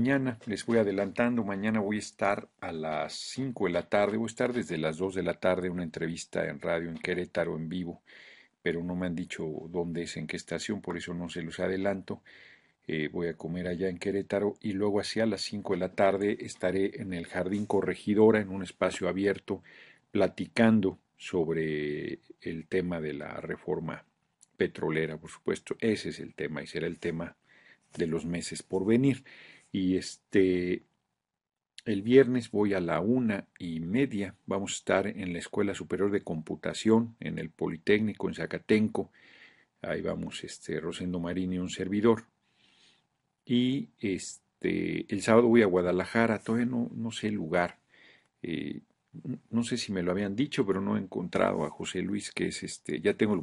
mañana. Les voy adelantando, mañana voy a estar a las 5 de la tarde, voy a estar desde las 2 de la tarde una entrevista en radio en Querétaro en vivo, pero no me han dicho dónde es, en qué estación, por eso no se los adelanto. Eh, voy a comer allá en Querétaro y luego hacia las 5 de la tarde estaré en el Jardín Corregidora, en un espacio abierto, platicando sobre el tema de la reforma petrolera, por supuesto. Ese es el tema y será el tema de los meses por venir. Y este, el viernes voy a la una y media. Vamos a estar en la Escuela Superior de Computación, en el Politécnico, en Zacatenco. Ahí vamos, este, Rosendo Marín y un servidor. Y este, el sábado voy a Guadalajara. Todavía no, no sé el lugar. Eh, no sé si me lo habían dicho, pero no he encontrado a José Luis, que es este, ya tengo el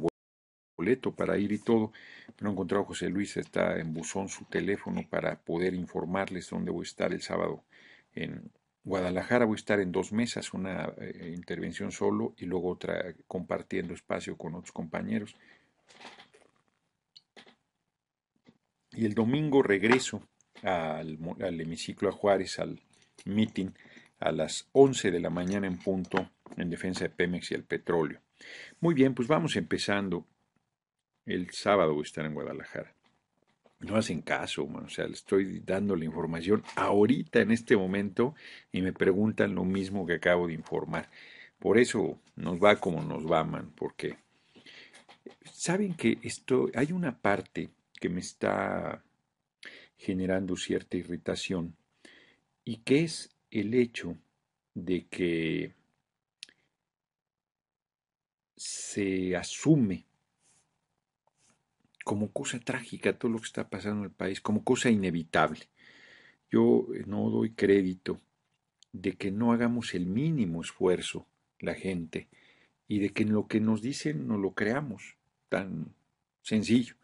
boleto para ir y todo. Pero he encontrado a José Luis, está en buzón su teléfono para poder informarles dónde voy a estar el sábado en Guadalajara. Voy a estar en dos mesas, una eh, intervención solo y luego otra compartiendo espacio con otros compañeros. Y el domingo regreso al, hemiciclo a Juárez, al meeting a las 11 de la mañana en punto en defensa de Pemex y el petróleo. Muy bien, pues vamos empezando el sábado voy a estar en Guadalajara. No hacen caso, o sea, le estoy dando la información ahorita en este momento y me preguntan lo mismo que acabo de informar. Por eso nos va como nos va, man, porque saben que esto hay una parte que me está generando cierta irritación y que es el hecho de que se asume como cosa trágica todo lo que está pasando en el país, como cosa inevitable. Yo eh, no doy crédito de que no hagamos el mínimo esfuerzo la gente y de que en lo que nos dicen no lo creamos, tan sencillo,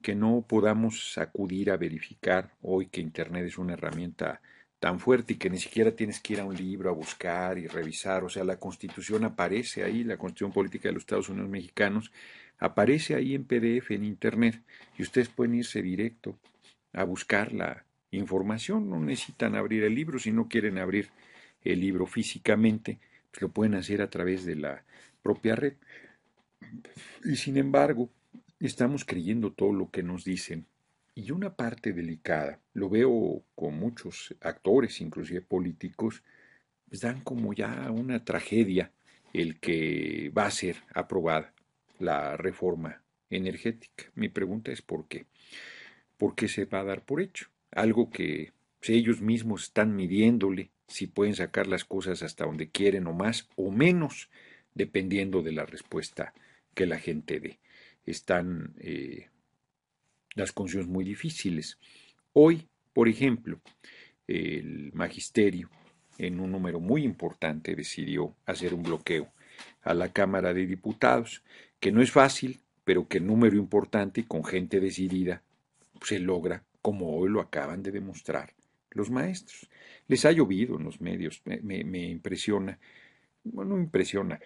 que no podamos acudir a verificar hoy que Internet es una herramienta tan fuerte y que ni siquiera tienes que ir a un libro a buscar y revisar, o sea, la constitución aparece ahí, la constitución política de los Estados Unidos mexicanos, Aparece ahí en PDF en Internet y ustedes pueden irse directo a buscar la información. No necesitan abrir el libro si no quieren abrir el libro físicamente. Pues lo pueden hacer a través de la propia red. Y sin embargo, estamos creyendo todo lo que nos dicen. Y una parte delicada, lo veo con muchos actores, inclusive políticos, pues dan como ya una tragedia el que va a ser aprobada la reforma energética. Mi pregunta es por qué. ¿Por qué se va a dar por hecho? Algo que ellos mismos están midiéndole si pueden sacar las cosas hasta donde quieren o más o menos, dependiendo de la respuesta que la gente dé. Están eh, las condiciones muy difíciles. Hoy, por ejemplo, el magisterio, en un número muy importante, decidió hacer un bloqueo a la Cámara de Diputados que no es fácil, pero que número importante y con gente decidida se logra, como hoy lo acaban de demostrar los maestros. Les ha llovido en los medios, me, impresiona, bueno, me impresiona,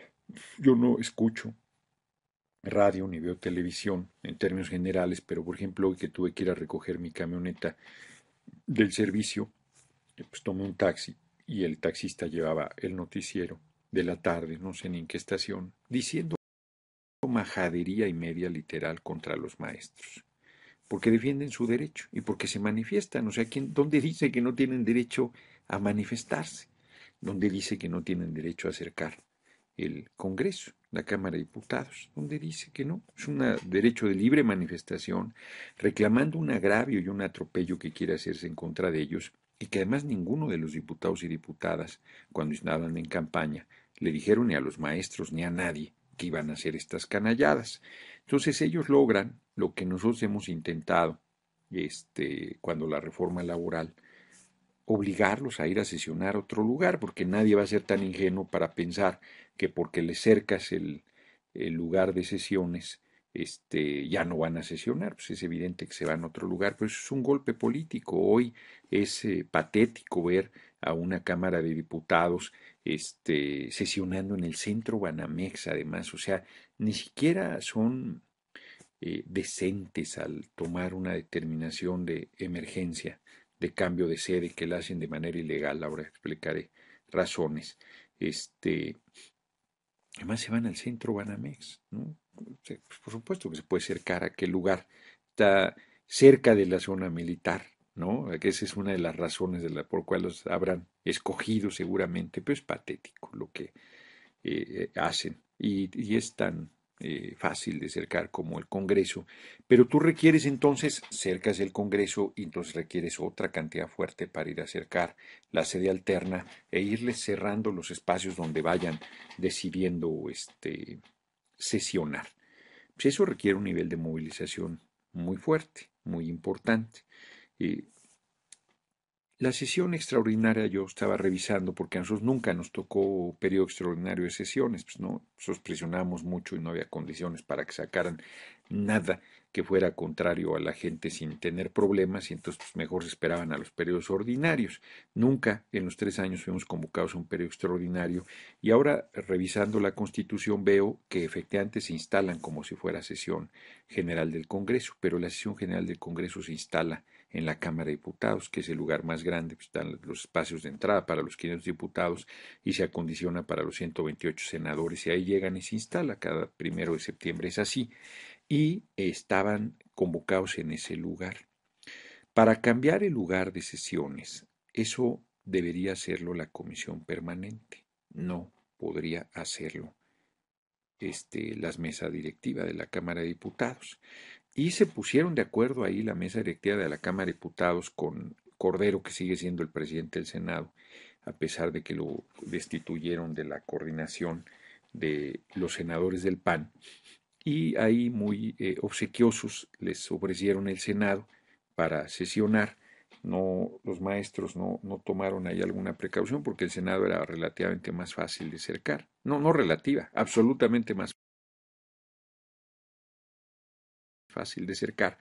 yo no escucho radio ni veo televisión en términos generales, pero por ejemplo hoy que tuve que ir a recoger mi camioneta del servicio, pues tomé un taxi y el taxista llevaba el noticiero de la tarde, no sé ni en qué estación, diciendo majadería y media literal contra los maestros, porque defienden su derecho y porque se manifiestan. O sea, ¿quién, ¿dónde dice que no tienen derecho a manifestarse? ¿Dónde dice que no tienen derecho a acercar el Congreso, la Cámara de Diputados, donde dice que no, es un derecho de libre manifestación, reclamando un agravio y un atropello que quiere hacerse en contra de ellos, y que además ninguno de los diputados y diputadas, cuando estaban en campaña, le dijeron ni a los maestros ni a nadie que iban a hacer estas canalladas. Entonces ellos logran lo que nosotros hemos intentado este, cuando la reforma laboral, obligarlos a ir a sesionar a otro lugar, porque nadie va a ser tan ingenuo para pensar que porque le cercas el, lugar de sesiones, este, ya no van a sesionar, pues es evidente que se van a otro lugar, pero es un golpe político. Hoy es eh, patético ver a una Cámara de Diputados este, sesionando en el centro Banamex, además, o sea, ni siquiera son eh, decentes al tomar una determinación de emergencia, de cambio de sede, que la hacen de manera ilegal, ahora explicaré razones. Este, además se van al centro Banamex, ¿no? Pues, por supuesto que se puede acercar a aquel lugar, está cerca de la zona militar, ¿no? Que esa es una de las razones de la, por cual los habrán escogido seguramente, pero es patético lo que eh, hacen. Y, es tan eh, fácil de cercar como el Congreso. Pero tú requieres entonces, cercas el Congreso y entonces requieres otra cantidad fuerte para ir a acercar la sede alterna e irles cerrando los espacios donde vayan decidiendo este, sesionar. Pues eso requiere un nivel de movilización muy fuerte, muy importante la sesión extraordinaria yo estaba revisando porque a nosotros nunca nos tocó periodo extraordinario de sesiones, pues no, sospresionamos mucho y no había condiciones para que sacaran nada que fuera contrario a la gente sin tener problemas y entonces pues, mejor se esperaban a los periodos ordinarios. Nunca en los tres años fuimos convocados a un periodo extraordinario y ahora revisando la constitución veo que efectivamente se instalan como si fuera sesión general del Congreso, pero la sesión general del Congreso se instala en la Cámara de Diputados, que es el lugar más grande, pues, están los espacios de entrada para los 500 diputados y se acondiciona para los 128 senadores y ahí llegan y se instala cada primero de septiembre, es así. Y estaban convocados en ese lugar. Para cambiar el lugar de sesiones, eso debería hacerlo la comisión permanente, no podría hacerlo este, las mesas directivas de la Cámara de Diputados. Y se pusieron de acuerdo ahí la mesa directiva de la Cámara de Diputados con Cordero, que sigue siendo el presidente del Senado, a pesar de que lo destituyeron de la coordinación de los senadores del PAN. Y ahí muy eh, obsequiosos les ofrecieron el Senado para sesionar. No, los maestros no, no, tomaron ahí alguna precaución porque el Senado era relativamente más fácil de cercar. No, no relativa, absolutamente más fácil de cercar,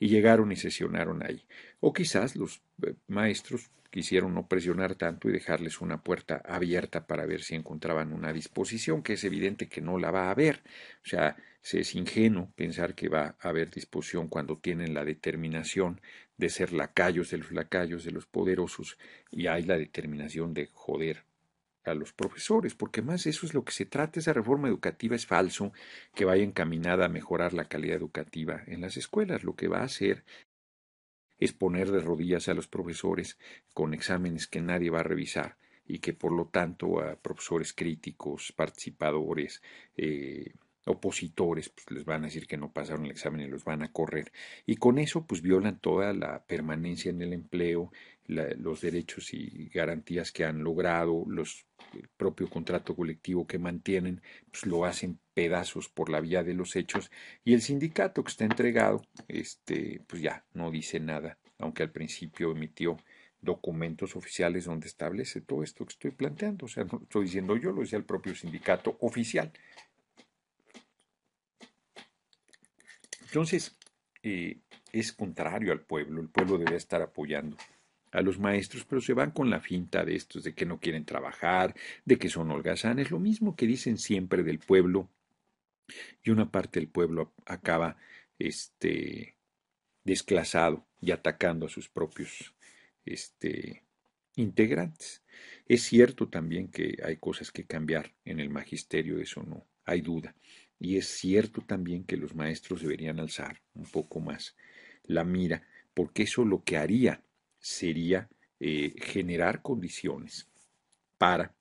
y llegaron y sesionaron ahí. O quizás los eh, maestros quisieron no presionar tanto y dejarles una puerta abierta para ver si encontraban una disposición, que es evidente que no la va a haber. O sea, se es ingenuo pensar que va a haber disposición cuando tienen la determinación de ser lacayos de los lacayos de los poderosos y hay la determinación de joder a los profesores, porque más eso es lo que se trata, esa reforma educativa es falso que vaya encaminada a mejorar la calidad educativa en las escuelas, lo que va a hacer es poner de rodillas a los profesores con exámenes que nadie va a revisar y que por lo tanto a profesores críticos, participadores, eh, opositores, pues les van a decir que no pasaron el examen y los van a correr. Y con eso, pues violan toda la permanencia en el empleo, los derechos y garantías que han logrado, los el propio contrato colectivo que mantienen, pues lo hacen pedazos por la vía de los hechos y el sindicato que está entregado, este, pues ya no dice nada, aunque al principio emitió documentos oficiales donde establece todo esto que estoy planteando. O sea, no estoy diciendo yo, lo decía el propio sindicato oficial. Entonces, eh, es contrario al pueblo, el pueblo debe estar apoyando a los maestros, pero se van con la finta de estos, de que no quieren trabajar, de que son holgazanes, lo mismo que dicen siempre del pueblo, y una parte del pueblo acaba este, desclasado y atacando a sus propios este, integrantes. Es cierto también que hay cosas que cambiar en el magisterio, eso no hay duda. Y es cierto también que los maestros deberían alzar un poco más la mira, porque eso lo que haría sería eh, generar condiciones para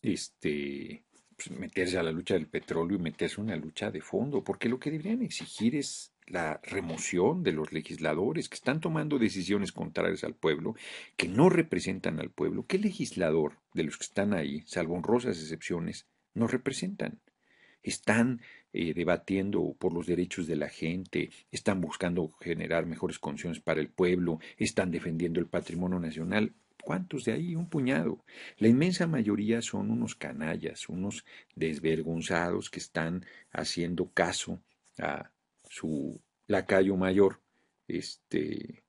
este, pues, meterse a la lucha del petróleo y meterse a una lucha de fondo, porque lo que deberían exigir es la remoción de los legisladores que están tomando decisiones contrarias al pueblo, que no representan al pueblo. ¿Qué legislador de los que están ahí, salvo honrosas excepciones, no representan? están eh, debatiendo por los derechos de la gente, están buscando generar mejores condiciones para el pueblo, están defendiendo el patrimonio nacional. ¿Cuántos de ahí? Un puñado. La inmensa mayoría son unos canallas, unos desvergonzados que están haciendo caso a su lacayo mayor, este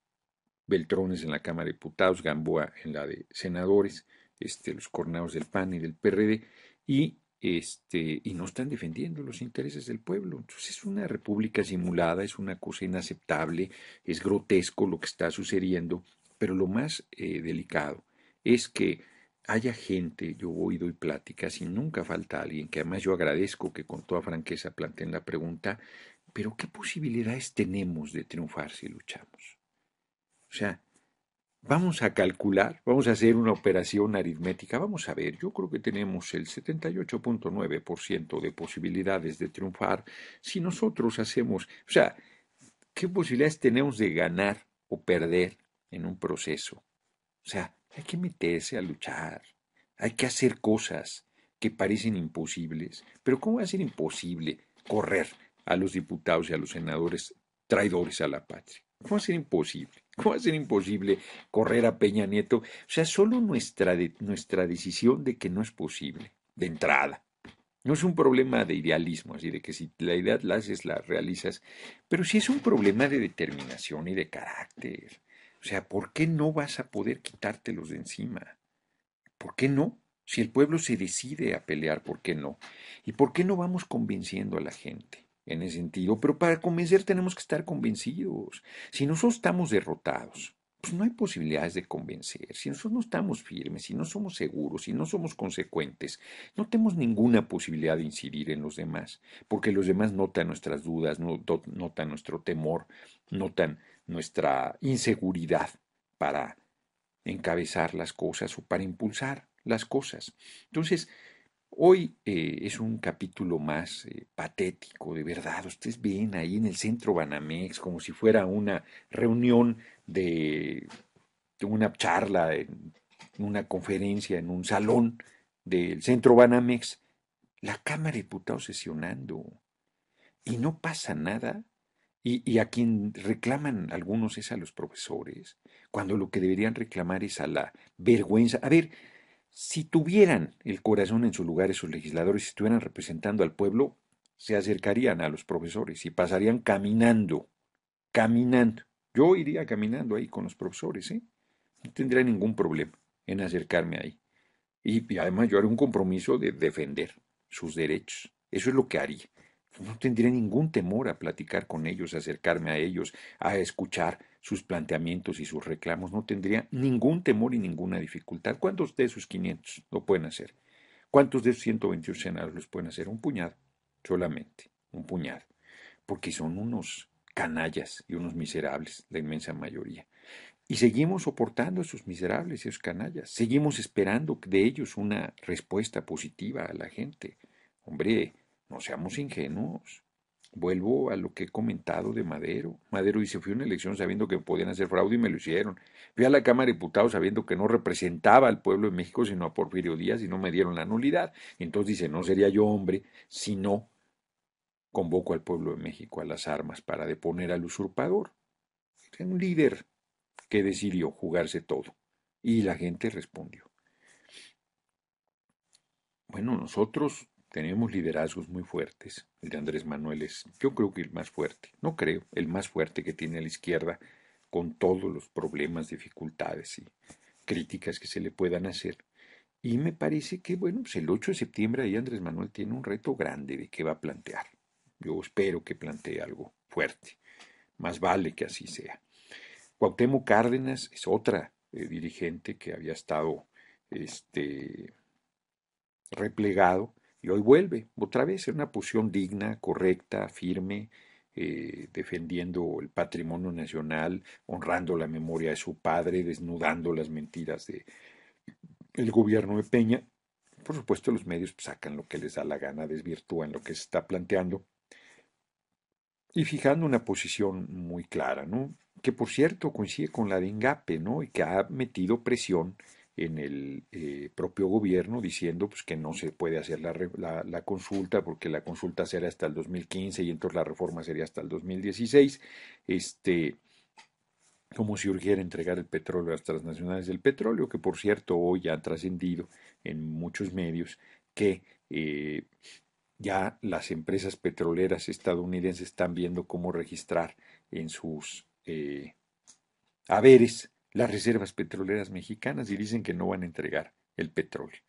Beltrones en la Cámara de Diputados, Gamboa en la de Senadores, este, los cornados del PAN y del PRD, y este, y no están defendiendo los intereses del pueblo. Entonces es una república simulada, es una cosa inaceptable, es grotesco lo que está sucediendo, pero lo más eh, delicado es que haya gente, yo voy y doy pláticas y nunca falta alguien, que además yo agradezco que con toda franqueza planteen la pregunta, pero ¿qué posibilidades tenemos de triunfar si luchamos? O sea, Vamos a calcular, vamos a hacer una operación aritmética, vamos a ver, yo creo que tenemos el 78.9% de posibilidades de triunfar si nosotros hacemos, o sea, ¿qué posibilidades tenemos de ganar o perder en un proceso? O sea, hay que meterse a luchar, hay que hacer cosas que parecen imposibles, pero ¿cómo va a ser imposible correr a los diputados y a los senadores traidores a la patria? ¿Cómo va a ser imposible? ¿Cómo va a ser imposible correr a Peña Nieto? O sea, solo nuestra, nuestra decisión de que no es posible, de entrada. No es un problema de idealismo, así de que si la idea la haces, la realizas, pero sí es un problema de determinación y de carácter. O sea, ¿por qué no vas a poder quitártelos de encima? ¿Por qué no? Si el pueblo se decide a pelear, ¿por qué no? ¿Y por qué no vamos convenciendo a la gente? en ese sentido, pero para convencer tenemos que estar convencidos. Si nosotros estamos derrotados, pues no hay posibilidades de convencer. Si nosotros no estamos firmes, si no somos seguros, si no somos consecuentes, no tenemos ninguna posibilidad de incidir en los demás, porque los demás notan nuestras dudas, notan nuestro temor, notan nuestra inseguridad para encabezar las cosas o para impulsar las cosas. Entonces, Hoy eh, es un capítulo más eh, patético, de verdad. Ustedes ven ahí en el centro Banamex como si fuera una reunión de, una charla, en una conferencia, en un salón del centro Banamex. La Cámara de Diputados sesionando. Y no pasa nada. y a quien reclaman algunos es a los profesores, cuando lo que deberían reclamar es a la vergüenza. A ver, si tuvieran el corazón en su lugar esos legisladores, si estuvieran representando al pueblo, se acercarían a los profesores y pasarían caminando, caminando. Yo iría caminando ahí con los profesores, ¿eh? No tendría ningún problema en acercarme ahí. Y, además yo haré un compromiso de defender sus derechos. Eso es lo que haría. No tendría ningún temor a platicar con ellos, a acercarme a ellos, a escuchar, sus planteamientos y sus reclamos, no tendrían ningún temor y ninguna dificultad. ¿Cuántos de esos 500 lo pueden hacer? ¿Cuántos de esos 121 senadores los pueden hacer? Un puñado, solamente, un puñado, porque son unos canallas y unos miserables, la inmensa mayoría. Y seguimos soportando a esos miserables y esos canallas, seguimos esperando de ellos una respuesta positiva a la gente. Hombre, no seamos ingenuos. Vuelvo a lo que he comentado de Madero. Madero dice, fui a una elección sabiendo que podían hacer fraude y me lo hicieron. Fui a la Cámara de Diputados sabiendo que no representaba al pueblo de México sino a Porfirio Díaz y no me dieron la nulidad. Entonces dice, no sería yo hombre si no convoco al pueblo de México a las armas para deponer al usurpador. un líder que decidió jugarse todo. Y la gente respondió. Bueno, nosotros tenemos liderazgos muy fuertes. El de Andrés Manuel es, yo creo que el más fuerte, no creo, el más fuerte que tiene la izquierda con todos los problemas, dificultades y críticas que se le puedan hacer. Y me parece que, bueno, pues el 8 de septiembre ahí Andrés Manuel tiene un reto grande de qué va a plantear. Yo espero que plantee algo fuerte. Más vale que así sea. Cuauhtémoc Cárdenas es otra eh, dirigente que había estado este, replegado y hoy vuelve, otra vez, en una posición digna, correcta, firme, eh, defendiendo el patrimonio nacional, honrando la memoria de su padre, desnudando las mentiras del el gobierno de Peña. Por supuesto, los medios sacan lo que les da la gana, desvirtúan lo que se está planteando. Y fijando una posición muy clara, ¿no? Que por cierto coincide con la de Engape, ¿no? Y que ha metido presión en el eh, propio gobierno diciendo pues, que no se puede hacer la, consulta porque la consulta será hasta el 2015 y entonces la reforma sería hasta el 2016, este, como si urgiera entregar el petróleo a las transnacionales del petróleo, que por cierto hoy ha trascendido en muchos medios que eh, ya las empresas petroleras estadounidenses están viendo cómo registrar en sus eh, haberes las reservas petroleras mexicanas y dicen que no van a entregar el petróleo.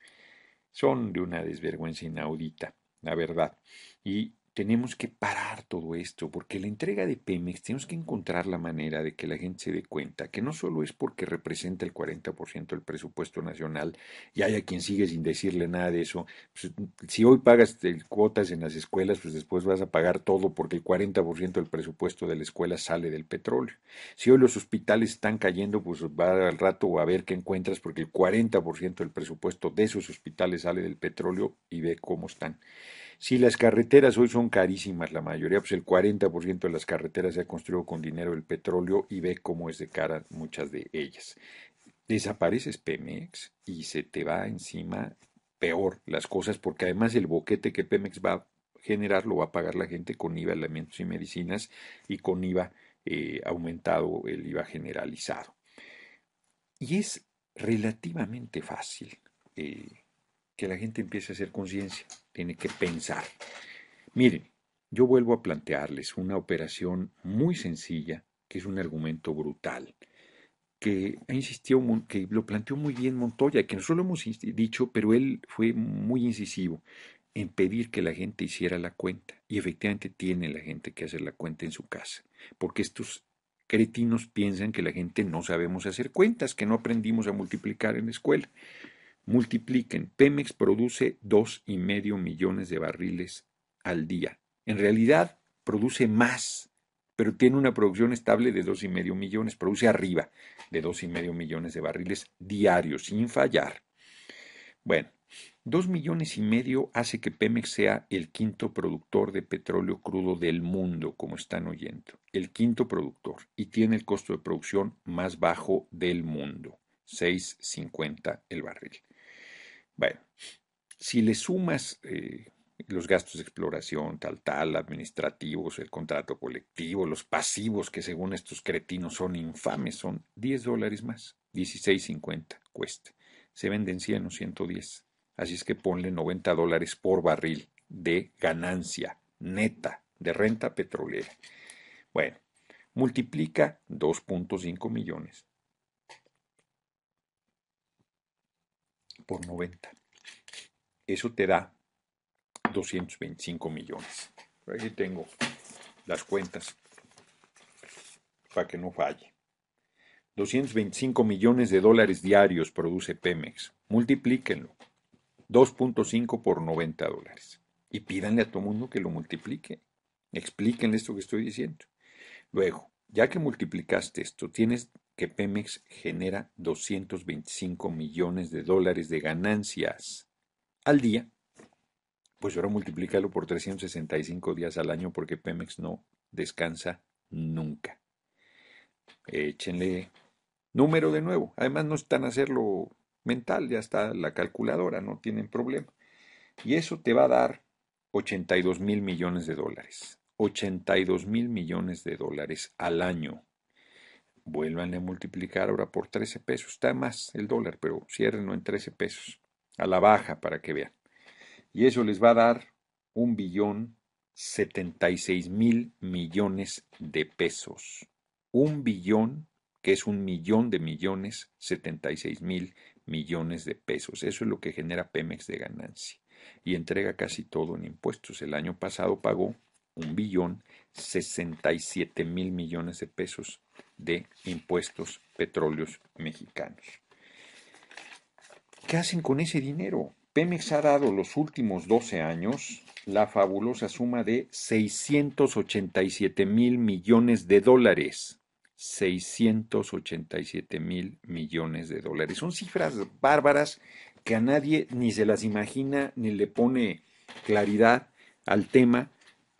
Son de una desvergüenza inaudita, la verdad. Y tenemos que parar todo esto, porque la entrega de Pemex tenemos que encontrar la manera de que la gente se dé cuenta que no solo es porque representa el 40% del presupuesto nacional y haya quien sigue sin decirle nada de eso. Pues, si hoy pagas cuotas en las escuelas, pues después vas a pagar todo porque el 40% del presupuesto de la escuela sale del petróleo. Si hoy los hospitales están cayendo, pues va al rato a ver qué encuentras porque el 40% del presupuesto de esos hospitales sale del petróleo y ve cómo están. Si las carreteras hoy son carísimas, la mayoría, pues el 40% de las carreteras se ha construido con dinero del petróleo y ve cómo es de cara muchas de ellas. Desapareces Pemex y se te va encima peor las cosas porque además el boquete que Pemex va a generar lo va a pagar la gente con IVA alimentos y medicinas y con IVA eh, aumentado, el IVA generalizado. Y es relativamente fácil eh, que la gente empiece a hacer conciencia tiene que pensar. Miren, yo vuelvo a plantearles una operación muy sencilla, que es un argumento brutal, que insistió, que lo planteó muy bien Montoya, que nosotros lo hemos dicho, pero él fue muy incisivo en pedir que la gente hiciera la cuenta. Y efectivamente tiene la gente que hacer la cuenta en su casa, porque estos cretinos piensan que la gente no sabemos hacer cuentas, que no aprendimos a multiplicar en la escuela. Multipliquen. Pemex produce y medio millones de barriles al día. En realidad, produce más, pero tiene una producción estable de y medio millones. Produce arriba de y medio millones de barriles diarios, sin fallar. Bueno, 2 millones y medio hace que Pemex sea el quinto productor de petróleo crudo del mundo, como están oyendo. El quinto productor y tiene el costo de producción más bajo del mundo, 6.50 el barril. Bueno, si le sumas eh, los gastos de exploración, tal, tal, administrativos, el contrato colectivo, los pasivos que según estos cretinos son infames, son 10 dólares más, 16.50 cuesta. Se venden 100 o 110. Así es que ponle 90 dólares por barril de ganancia neta de renta petrolera. Bueno, multiplica 2.5 millones por 90. Eso te da 225 millones. Aquí tengo las cuentas para que no falle. 225 millones de dólares diarios produce Pemex. Multiplíquenlo. 2.5 por 90 dólares. Y pídanle a todo mundo que lo multiplique. Explíquenle esto que estoy diciendo. Luego, ya que multiplicaste esto, tienes que Pemex genera 225 millones de dólares de ganancias al día. Pues ahora multiplícalo por 365 días al año porque Pemex no descansa nunca. Échenle número de nuevo. Además no están a hacerlo mental, ya está la calculadora, no tienen problema. Y eso te va a dar 82 mil millones de dólares. 82 mil millones de dólares al año. Vuelvan a multiplicar ahora por 13 pesos. Está más el dólar, pero ciérrenlo en 13 pesos. A la baja para que vean. Y eso les va a dar un billón 76 mil millones de pesos. Un billón, que es un millón de millones, 76 mil millones de pesos. Eso es lo que genera Pemex de ganancia. Y entrega casi todo en impuestos. El año pasado pagó un billón 67 mil millones de pesos de impuestos petróleos mexicanos. ¿Qué hacen con ese dinero? Pemex ha dado los últimos 12 años la fabulosa suma de 687 mil millones de dólares. 687 mil millones de dólares. Son cifras bárbaras que a nadie ni se las imagina ni le pone claridad al tema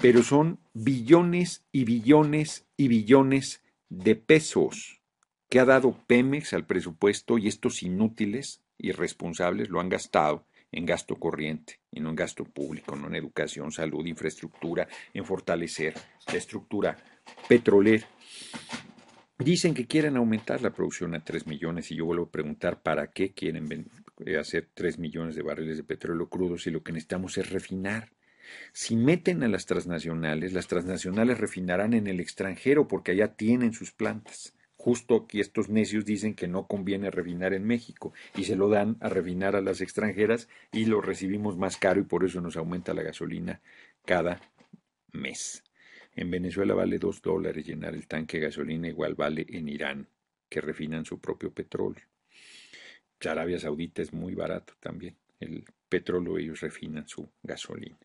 pero son billones y billones y billones de pesos que ha dado Pemex al presupuesto y estos inútiles, irresponsables, lo han gastado en gasto corriente y no en gasto público, no en educación, salud, infraestructura, en fortalecer la estructura petrolera. Dicen que quieren aumentar la producción a 3 millones y yo vuelvo a preguntar para qué quieren eh, hacer 3 millones de barriles de petróleo crudo si lo que necesitamos es refinar si meten a las transnacionales, las transnacionales refinarán en el extranjero porque allá tienen sus plantas. Justo aquí estos necios dicen que no conviene refinar en México y se lo dan a refinar a las extranjeras y lo recibimos más caro y por eso nos aumenta la gasolina cada mes. En Venezuela vale dos dólares llenar el tanque de gasolina, igual vale en Irán, que refinan su propio petróleo. Arabia Saudita es muy barato también. El petróleo ellos refinan su gasolina.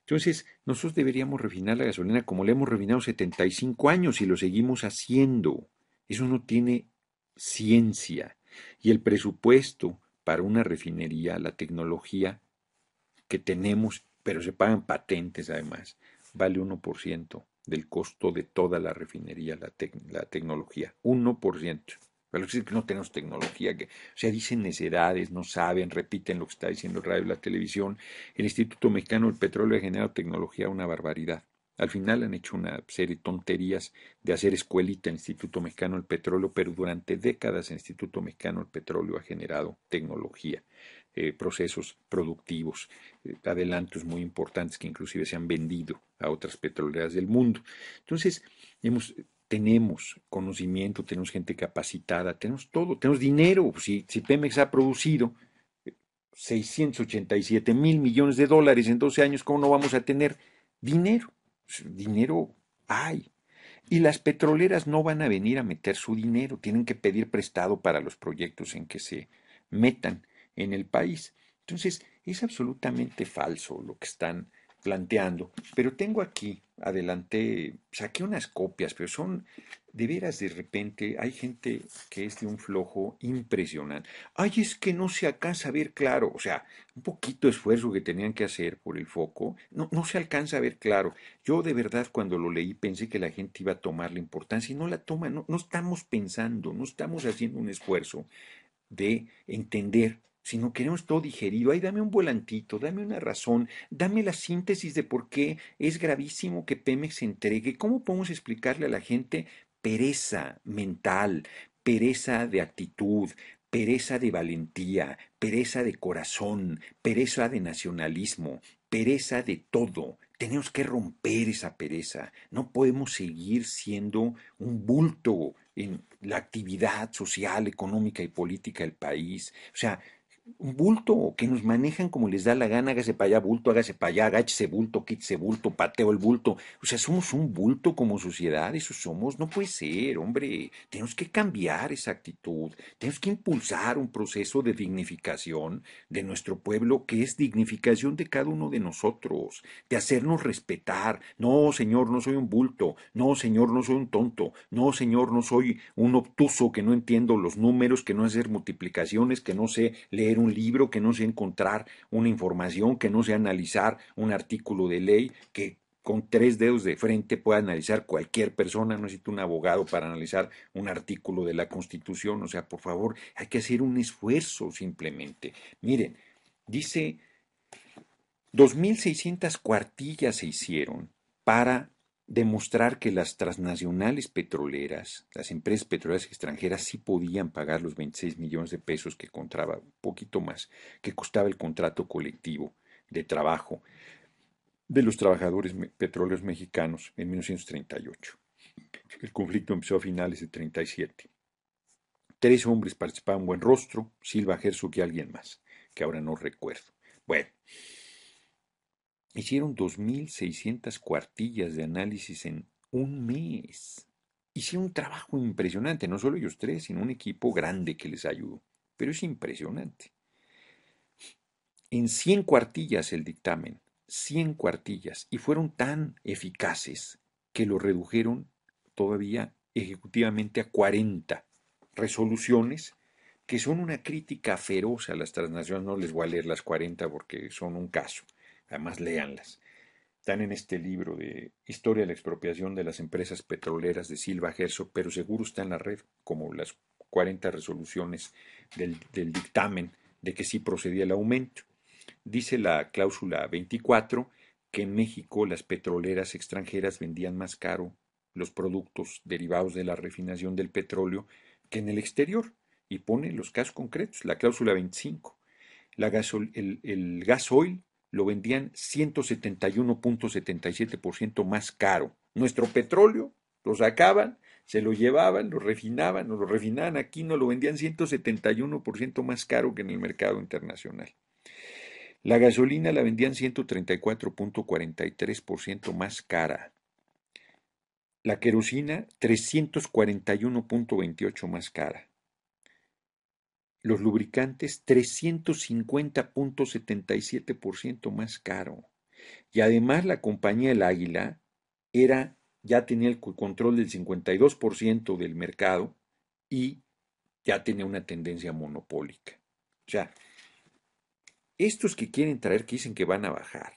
Entonces, nosotros deberíamos refinar la gasolina como la hemos refinado 75 años y lo seguimos haciendo. Eso no tiene ciencia. Y el presupuesto para una refinería, la tecnología que tenemos, pero se pagan patentes además, vale 1% del costo de toda la refinería, la, la tecnología. ciento que no tenemos tecnología, que, o sea, dicen necedades, no saben, repiten lo que está diciendo el radio, la televisión. El Instituto Mexicano del Petróleo ha generado tecnología una barbaridad. Al final han hecho una serie de tonterías de hacer escuelita en el Instituto Mexicano del Petróleo, pero durante décadas el Instituto Mexicano del Petróleo ha generado tecnología, eh, procesos productivos, eh, adelantos muy importantes que inclusive se han vendido a otras petroleras del mundo. Entonces, hemos tenemos conocimiento, tenemos gente capacitada, tenemos todo, tenemos dinero. Si, si Pemex ha producido 687 eh, mil millones de dólares en 12 años, ¿cómo no vamos a tener dinero? Pues, dinero hay. Y las petroleras no van a venir a meter su dinero, tienen que pedir prestado para los proyectos en que se metan en el país. Entonces, es absolutamente falso lo que están planteando. Pero tengo aquí, adelante, saqué unas copias, pero son de veras de repente, hay gente que es de un flojo impresionante. Ay, es que no se alcanza a ver claro, o sea, un poquito de esfuerzo que tenían que hacer por el foco, no, no se alcanza a ver claro. Yo de verdad cuando lo leí pensé que la gente iba a tomar la importancia y no la toma, no, no estamos pensando, no estamos haciendo un esfuerzo de entender no queremos todo digerido. ahí dame un volantito, dame una razón, dame la síntesis de por qué es gravísimo que Pemex entregue. ¿Cómo podemos explicarle a la gente pereza mental, pereza de actitud, pereza de valentía, pereza de corazón, pereza de nacionalismo, pereza de todo? Tenemos que romper esa pereza. No podemos seguir siendo un bulto en la actividad social, económica y política del país. O sea, un bulto que nos manejan como les da la gana, hágase para allá bulto, hágase para allá, agáchese bulto, quítese bulto, pateo el bulto. O sea, somos un bulto como sociedad, eso somos, no puede ser, hombre. Tenemos que cambiar esa actitud, tenemos que impulsar un proceso de dignificación de nuestro pueblo que es dignificación de cada uno de nosotros, de hacernos respetar. No, señor, no soy un bulto, no, señor, no soy un tonto, no, señor, no soy un obtuso que no entiendo los números, que no sé hacer multiplicaciones, que no sé leer un libro, que no sé encontrar una información, que no sé analizar un artículo de ley, que con tres dedos de frente pueda analizar cualquier persona, no necesito un abogado para analizar un artículo de la Constitución, o sea, por favor, hay que hacer un esfuerzo simplemente. Miren, dice, 2.600 cuartillas se hicieron para demostrar que las transnacionales petroleras, las empresas petroleras extranjeras sí podían pagar los 26 millones de pesos que contraba, un poquito más, que costaba el contrato colectivo de trabajo de los trabajadores petroleros mexicanos en 1938. El conflicto empezó a finales de 1937. Tres hombres participaban, Buen Rostro, Silva Herzog y alguien más, que ahora no recuerdo. Bueno, Hicieron 2.600 cuartillas de análisis en un mes. Hicieron un trabajo impresionante, no solo ellos tres, sino un equipo grande que les ayudó. Pero es impresionante. En 100 cuartillas el dictamen, 100 cuartillas, y fueron tan eficaces que lo redujeron todavía ejecutivamente a 40 resoluciones que son una crítica feroz a las transnacionales. No les voy a leer las 40 porque son un caso. Además, léanlas. Están en este libro de Historia de la expropiación de las empresas petroleras de Silva Gerso, pero seguro está en la red, como las 40 resoluciones del, dictamen de que sí procedía el aumento. Dice la cláusula 24 que en México las petroleras extranjeras vendían más caro los productos derivados de la refinación del petróleo que en el exterior y pone los casos concretos, la cláusula 25. el, el gasoil lo vendían 171.77% más caro. Nuestro petróleo lo sacaban, se lo llevaban, lo refinaban, nos lo refinaban aquí, no lo vendían 171% más caro que en el mercado internacional. La gasolina la vendían 134.43% más cara. La querosina 341.28 más cara los lubricantes 350.77% más caro. Y además la compañía El Águila era, ya tenía el control del 52% del mercado y ya tenía una tendencia monopólica. O sea, estos que quieren traer, que dicen que van a bajar,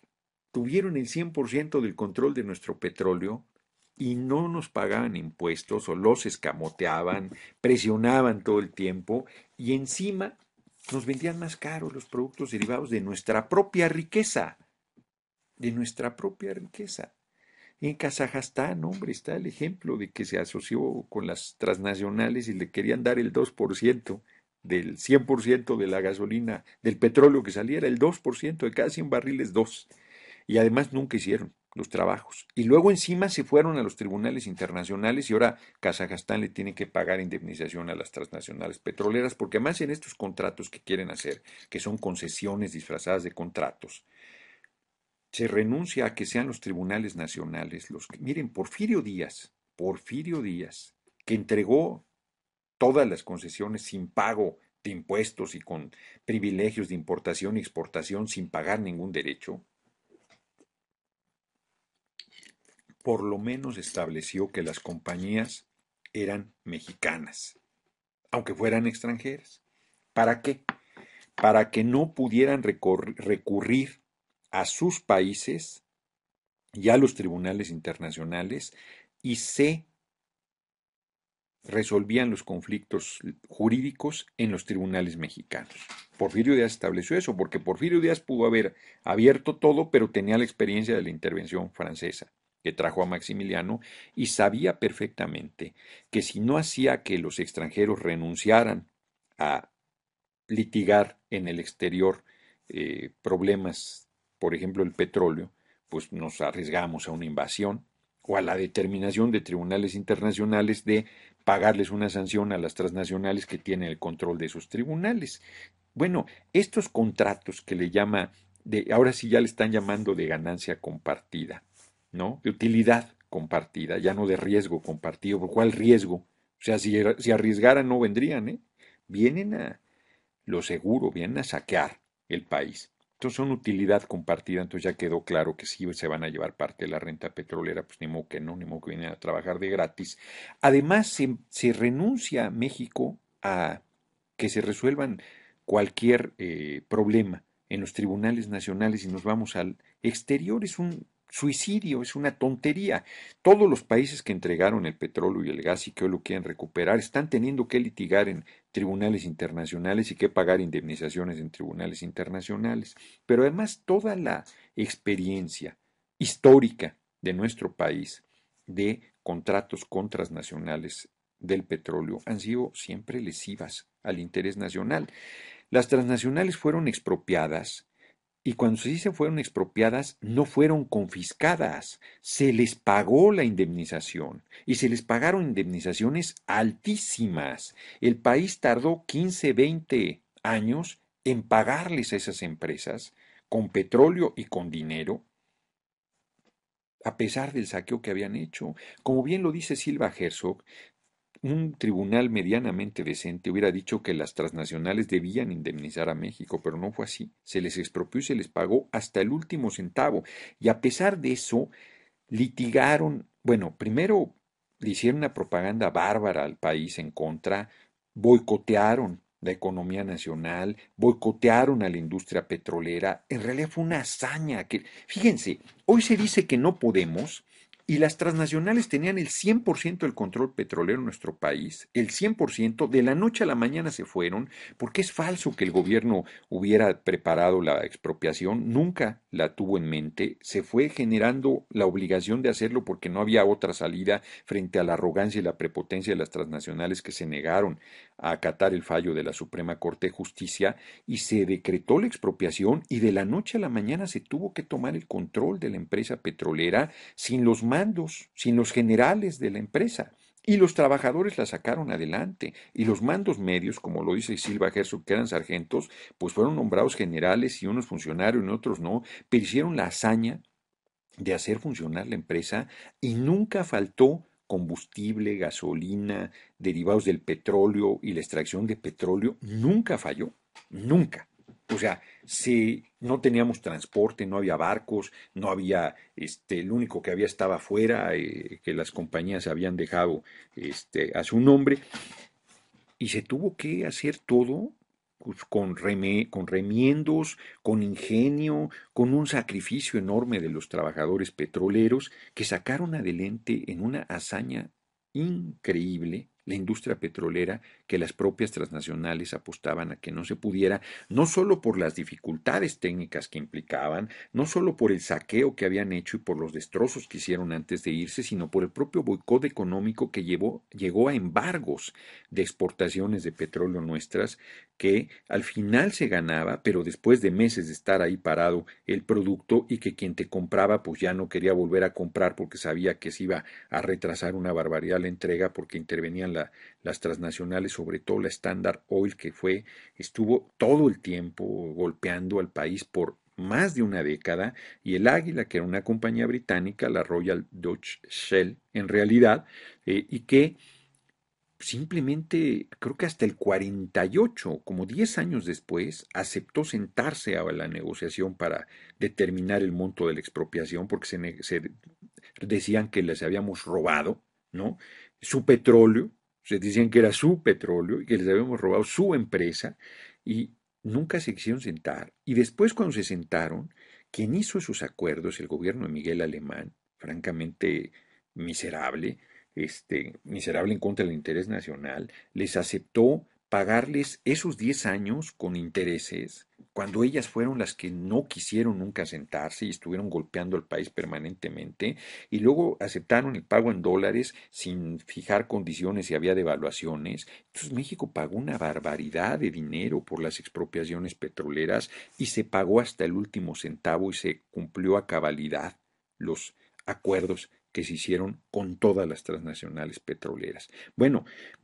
tuvieron el 100% del control de nuestro petróleo y no nos pagaban impuestos o los escamoteaban, presionaban todo el tiempo y encima nos vendían más caros los productos derivados de nuestra propia riqueza, de nuestra propia riqueza. En Kazajstán, hombre, está el ejemplo de que se asoció con las transnacionales y le querían dar el 2% del 100% de la gasolina, del petróleo que saliera, el 2% de cada 100 barriles, 2. Y además nunca hicieron los trabajos. Y luego encima se fueron a los tribunales internacionales y ahora Kazajstán le tiene que pagar indemnización a las transnacionales petroleras, porque además en estos contratos que quieren hacer, que son concesiones disfrazadas de contratos, se renuncia a que sean los tribunales nacionales los que... Miren, Porfirio Díaz, Porfirio Díaz, que entregó todas las concesiones sin pago de impuestos y con privilegios de importación y exportación sin pagar ningún derecho, por lo menos estableció que las compañías eran mexicanas, aunque fueran extranjeras. ¿Para qué? Para que no pudieran recurrir a sus países y a los tribunales internacionales y se resolvían los conflictos jurídicos en los tribunales mexicanos. Porfirio Díaz estableció eso, porque Porfirio Díaz pudo haber abierto todo, pero tenía la experiencia de la intervención francesa que trajo a Maximiliano y sabía perfectamente que si no hacía que los extranjeros renunciaran a litigar en el exterior eh, problemas, por ejemplo el petróleo, pues nos arriesgamos a una invasión o a la determinación de tribunales internacionales de pagarles una sanción a las transnacionales que tienen el control de esos tribunales. Bueno, estos contratos que le llama, de, ahora sí ya le están llamando de ganancia compartida, ¿no? De utilidad compartida, ya no de riesgo compartido. ¿Por cuál riesgo? O sea, si, arriesgaran no vendrían, ¿eh? Vienen a, lo seguro, vienen a saquear el país. Entonces son utilidad compartida, entonces ya quedó claro que sí se van a llevar parte de la renta petrolera, pues ni modo que no, ni modo que vienen a trabajar de gratis. Además, se, renuncia a México a que se resuelvan cualquier eh, problema en los tribunales nacionales y nos vamos al exterior. Es un suicidio, es una tontería. Todos los países que entregaron el petróleo y el gas y que hoy lo quieren recuperar están teniendo que litigar en tribunales internacionales y que pagar indemnizaciones en tribunales internacionales. Pero además toda la experiencia histórica de nuestro país de contratos con transnacionales del petróleo han sido siempre lesivas al interés nacional. Las transnacionales fueron expropiadas y cuando sí se fueron expropiadas, no fueron confiscadas, se les pagó la indemnización y se les pagaron indemnizaciones altísimas. El país tardó 15, 20 años en pagarles a esas empresas con petróleo y con dinero, a pesar del saqueo que habían hecho. Como bien lo dice Silva Herzog, un tribunal medianamente decente hubiera dicho que las transnacionales debían indemnizar a México, pero no fue así. Se les expropió y se les pagó hasta el último centavo. Y a pesar de eso, litigaron, bueno, primero hicieron una propaganda bárbara al país en contra, boicotearon la economía nacional, boicotearon a la industria petrolera. En realidad fue una hazaña que, fíjense, hoy se dice que no podemos y las transnacionales tenían el 100% del control petrolero en nuestro país, el 100%, de la noche a la mañana se fueron, porque es falso que el gobierno hubiera preparado la expropiación, nunca la tuvo en mente, se fue generando la obligación de hacerlo porque no había otra salida frente a la arrogancia y la prepotencia de las transnacionales que se negaron a acatar el fallo de la Suprema Corte de Justicia y se decretó la expropiación y de la noche a la mañana se tuvo que tomar el control de la empresa petrolera sin los mandos, sin los generales de la empresa. Y los trabajadores la sacaron adelante, y los mandos medios, como lo dice Silva Herzog, que eran sargentos, pues fueron nombrados generales y unos funcionarios y otros no, pero hicieron la hazaña de hacer funcionar la empresa y nunca faltó combustible, gasolina, derivados del petróleo y la extracción de petróleo, nunca falló, nunca. O sea, si no teníamos transporte, no había barcos, no había, este, el único que había estaba afuera, eh, que las compañías habían dejado este, a su nombre, y se tuvo que hacer todo pues, con, con remiendos, con ingenio, con un sacrificio enorme de los trabajadores petroleros que sacaron adelante en una hazaña increíble la industria petrolera que las propias transnacionales apostaban a que no se pudiera, no solo por las dificultades técnicas que implicaban, no solo por el saqueo que habían hecho y por los destrozos que hicieron antes de irse, sino por el propio boicot económico que llevó, llegó a embargos de exportaciones de petróleo nuestras que al final se ganaba, pero después de meses de estar ahí parado el producto y que quien te compraba pues ya no quería volver a comprar porque sabía que se iba a retrasar una barbaridad la entrega porque intervenían las transnacionales, sobre todo la Standard Oil, que fue, estuvo todo el tiempo golpeando al país por más de una década, y el Águila, que era una compañía británica, la Royal Dutch Shell, en realidad, eh, y que simplemente, creo que hasta el 48, como 10 años después, aceptó sentarse a la negociación para determinar el monto de la expropiación, porque se, se decían que les habíamos robado, ¿no? Su petróleo, se decían que era su petróleo y que les habíamos robado su empresa y nunca se quisieron sentar. Y después cuando se sentaron, quien hizo esos acuerdos, el gobierno de Miguel Alemán, francamente miserable, este, miserable en contra del interés nacional, les aceptó pagarles esos 10 años con intereses, cuando ellas fueron las que no quisieron nunca sentarse y estuvieron golpeando al país permanentemente, y luego aceptaron el pago en dólares sin fijar condiciones y había devaluaciones. Entonces México pagó una barbaridad de dinero por las expropiaciones petroleras y se pagó hasta el último centavo y se cumplió a cabalidad los acuerdos que se hicieron con todas las transnacionales petroleras. Bueno,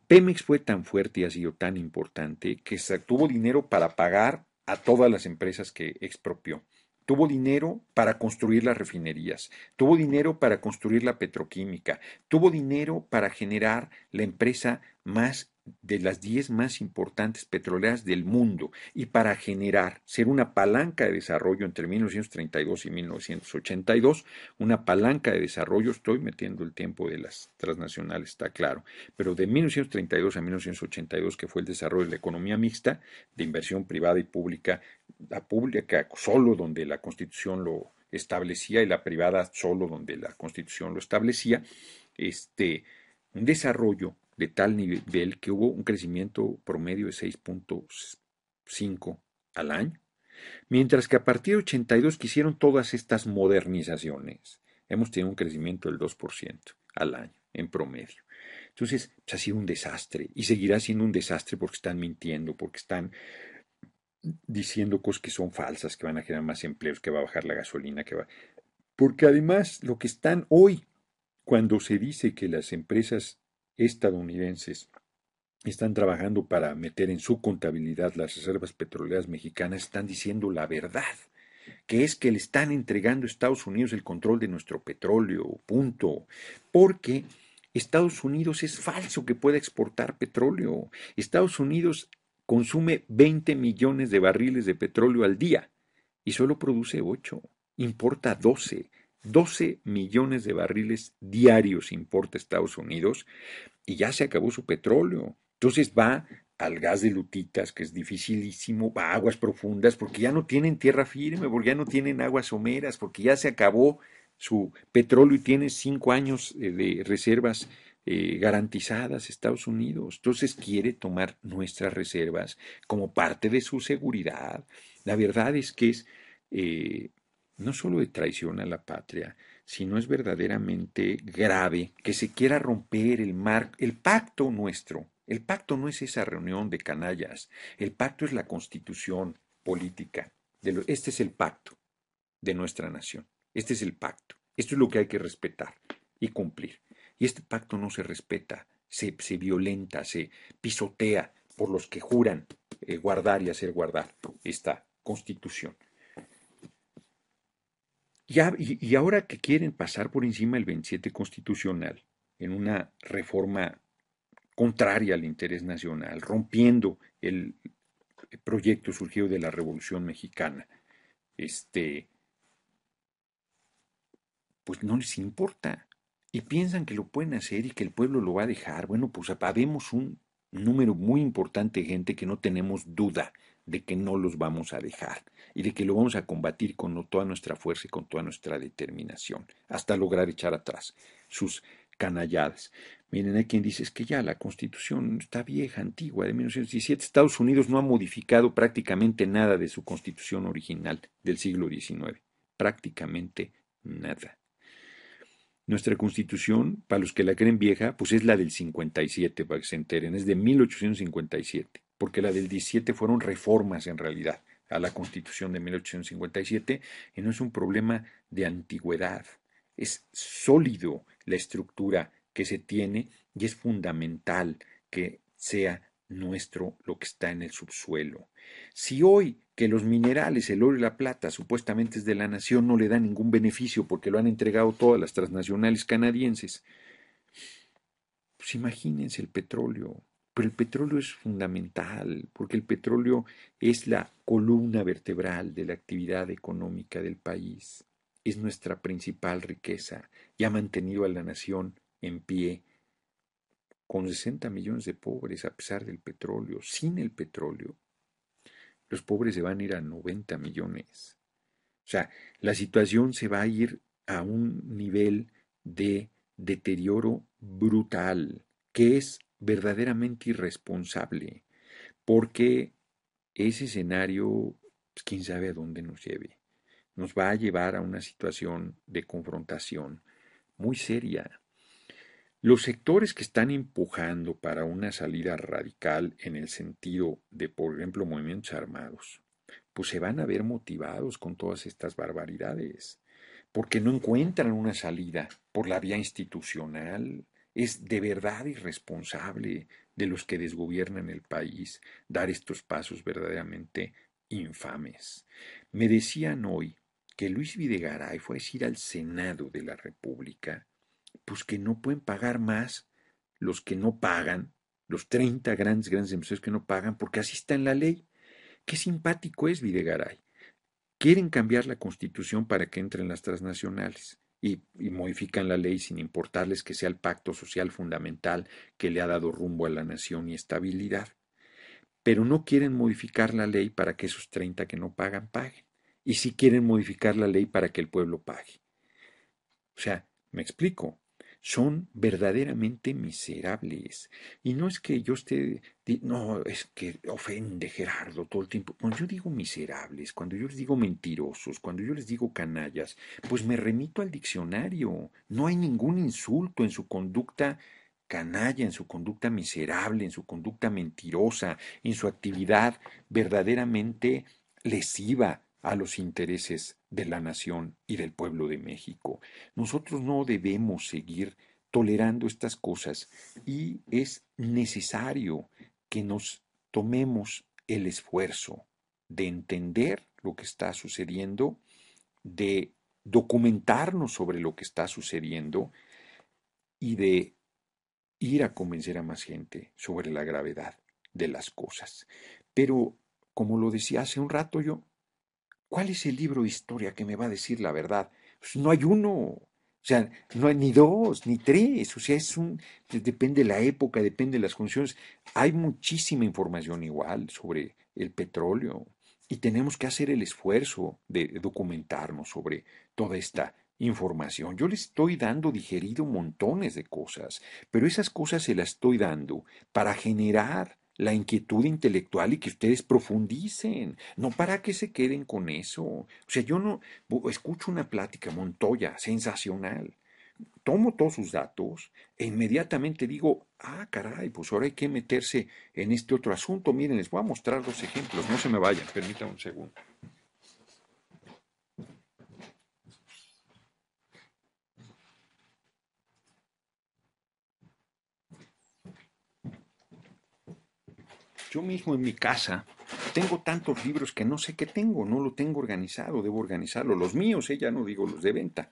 Pemex fue tan fuerte y ha sido tan importante que se tuvo dinero para pagar a todas las empresas que expropió. Tuvo dinero para construir las refinerías, tuvo dinero para construir la petroquímica, tuvo dinero para generar la empresa más de las 10 más importantes petroleras del mundo y para generar, ser una palanca de desarrollo entre 1932 y 1982, una palanca de desarrollo, estoy metiendo el tiempo de las transnacionales, está claro, pero de 1932 a 1982, que fue el desarrollo de la economía mixta, de inversión privada y pública, la pública solo donde la constitución lo establecía y la privada solo donde la constitución lo establecía, este, un desarrollo de tal nivel que hubo un crecimiento promedio de 6.5 al año, mientras que a partir de 82 que hicieron todas estas modernizaciones, hemos tenido un crecimiento del 2% al año en promedio. Entonces, pues, ha sido un desastre y seguirá siendo un desastre porque están mintiendo, porque están diciendo cosas que son falsas, que van a generar más empleos, que va a bajar la gasolina, que va... Porque además lo que están hoy, cuando se dice que las empresas estadounidenses están trabajando para meter en su contabilidad las reservas petroleras mexicanas, están diciendo la verdad, que es que le están entregando a Estados Unidos el control de nuestro petróleo, punto. Porque Estados Unidos es falso que pueda exportar petróleo. Estados Unidos consume 20 millones de barriles de petróleo al día y solo produce 8, importa 12. 12 millones de barriles diarios importa Estados Unidos y ya se acabó su petróleo. Entonces va al gas de lutitas, que es dificilísimo, va a aguas profundas, porque ya no tienen tierra firme, porque ya no tienen aguas someras, porque ya se acabó su petróleo y tiene cinco años eh, de reservas eh, garantizadas Estados Unidos. Entonces quiere tomar nuestras reservas como parte de su seguridad. La verdad es que es eh, no solo de traición a la patria, sino es verdaderamente grave que se quiera romper el, el pacto nuestro. El pacto no es esa reunión de canallas, el pacto es la constitución política. De este es el pacto de nuestra nación, este es el pacto, esto es lo que hay que respetar y cumplir. Y este pacto no se respeta, se, se violenta, se pisotea por los que juran eh, guardar y hacer guardar esta constitución. Y, ahora que quieren pasar por encima el 27 constitucional en una reforma contraria al interés nacional, rompiendo el proyecto surgido de la Revolución Mexicana, este, pues no les importa y piensan que lo pueden hacer y que el pueblo lo va a dejar. Bueno, pues habemos un número muy importante de gente que no tenemos duda de que no los vamos a dejar y de que lo vamos a combatir con toda nuestra fuerza y con toda nuestra determinación, hasta lograr echar atrás sus canalladas. Miren, hay quien dice, que ya la constitución está vieja, antigua, de 1917. Estados Unidos no ha modificado prácticamente nada de su constitución original del siglo XIX, prácticamente nada. Nuestra constitución, para los que la creen vieja, pues es la del 57, para que se enteren, es de 1857 porque la del 17 fueron reformas en realidad a la Constitución de 1857 y no es un problema de antigüedad, es sólido la estructura que se tiene y es fundamental que sea nuestro lo que está en el subsuelo. Si hoy que los minerales, el oro y la plata supuestamente es de la nación, no le da ningún beneficio porque lo han entregado todas las transnacionales canadienses, pues imagínense el petróleo, pero el petróleo es fundamental, porque el petróleo es la columna vertebral de la actividad económica del país, es nuestra principal riqueza y ha mantenido a la nación en pie con 60 millones de pobres a pesar del petróleo, sin el petróleo. Los pobres se van a ir a 90 millones. O sea, la situación se va a ir a un nivel de deterioro brutal, que es verdaderamente irresponsable, porque ese escenario, pues, quién sabe a dónde nos lleve. Nos va a llevar a una situación de confrontación muy seria. Los sectores que están empujando para una salida radical en el sentido de, por ejemplo, movimientos armados, pues se van a ver motivados con todas estas barbaridades, porque no encuentran una salida por la vía institucional, es de verdad irresponsable de los que desgobiernan el país dar estos pasos verdaderamente infames. Me decían hoy que Luis Videgaray fue a decir al Senado de la República, pues que no pueden pagar más los que no pagan, los 30 grandes, grandes empresarios que no pagan, porque así está en la ley. Qué simpático es Videgaray. Quieren cambiar la constitución para que entren las transnacionales y, modifican la ley sin importarles que sea el pacto social fundamental que le ha dado rumbo a la nación y estabilidad. Pero no quieren modificar la ley para que esos 30 que no pagan paguen. Y sí quieren modificar la ley para que el pueblo pague. O sea, me explico son verdaderamente miserables. Y no es que yo esté, no, es que ofende Gerardo todo el tiempo. Cuando yo digo miserables, cuando yo les digo mentirosos, cuando yo les digo canallas, pues me remito al diccionario. No hay ningún insulto en su conducta canalla, en su conducta miserable, en su conducta mentirosa, en su actividad verdaderamente lesiva, a los intereses de la nación y del pueblo de México. Nosotros no debemos seguir tolerando estas cosas y es necesario que nos tomemos el esfuerzo de entender lo que está sucediendo, de documentarnos sobre lo que está sucediendo y de ir a convencer a más gente sobre la gravedad de las cosas. Pero, como lo decía hace un rato yo, ¿Cuál es el libro de historia que me va a decir la verdad? Pues, no hay uno. O sea, no hay ni dos, ni tres. O sea, es un. Depende de la época, depende de las condiciones. Hay muchísima información igual sobre el petróleo. Y tenemos que hacer el esfuerzo de documentarnos sobre toda esta información. Yo le estoy dando digerido montones de cosas, pero esas cosas se las estoy dando para generar la inquietud intelectual y que ustedes profundicen, no para que se queden con eso. O sea, yo no escucho una plática Montoya sensacional, tomo todos sus datos e inmediatamente digo, ah, caray, pues ahora hay que meterse en este otro asunto. Miren, les voy a mostrar dos ejemplos, no se me vayan, permítanme un segundo. Yo mismo en mi casa tengo tantos libros que no sé qué tengo, no lo tengo organizado, debo organizarlo. Los míos, eh, ya no digo los de venta.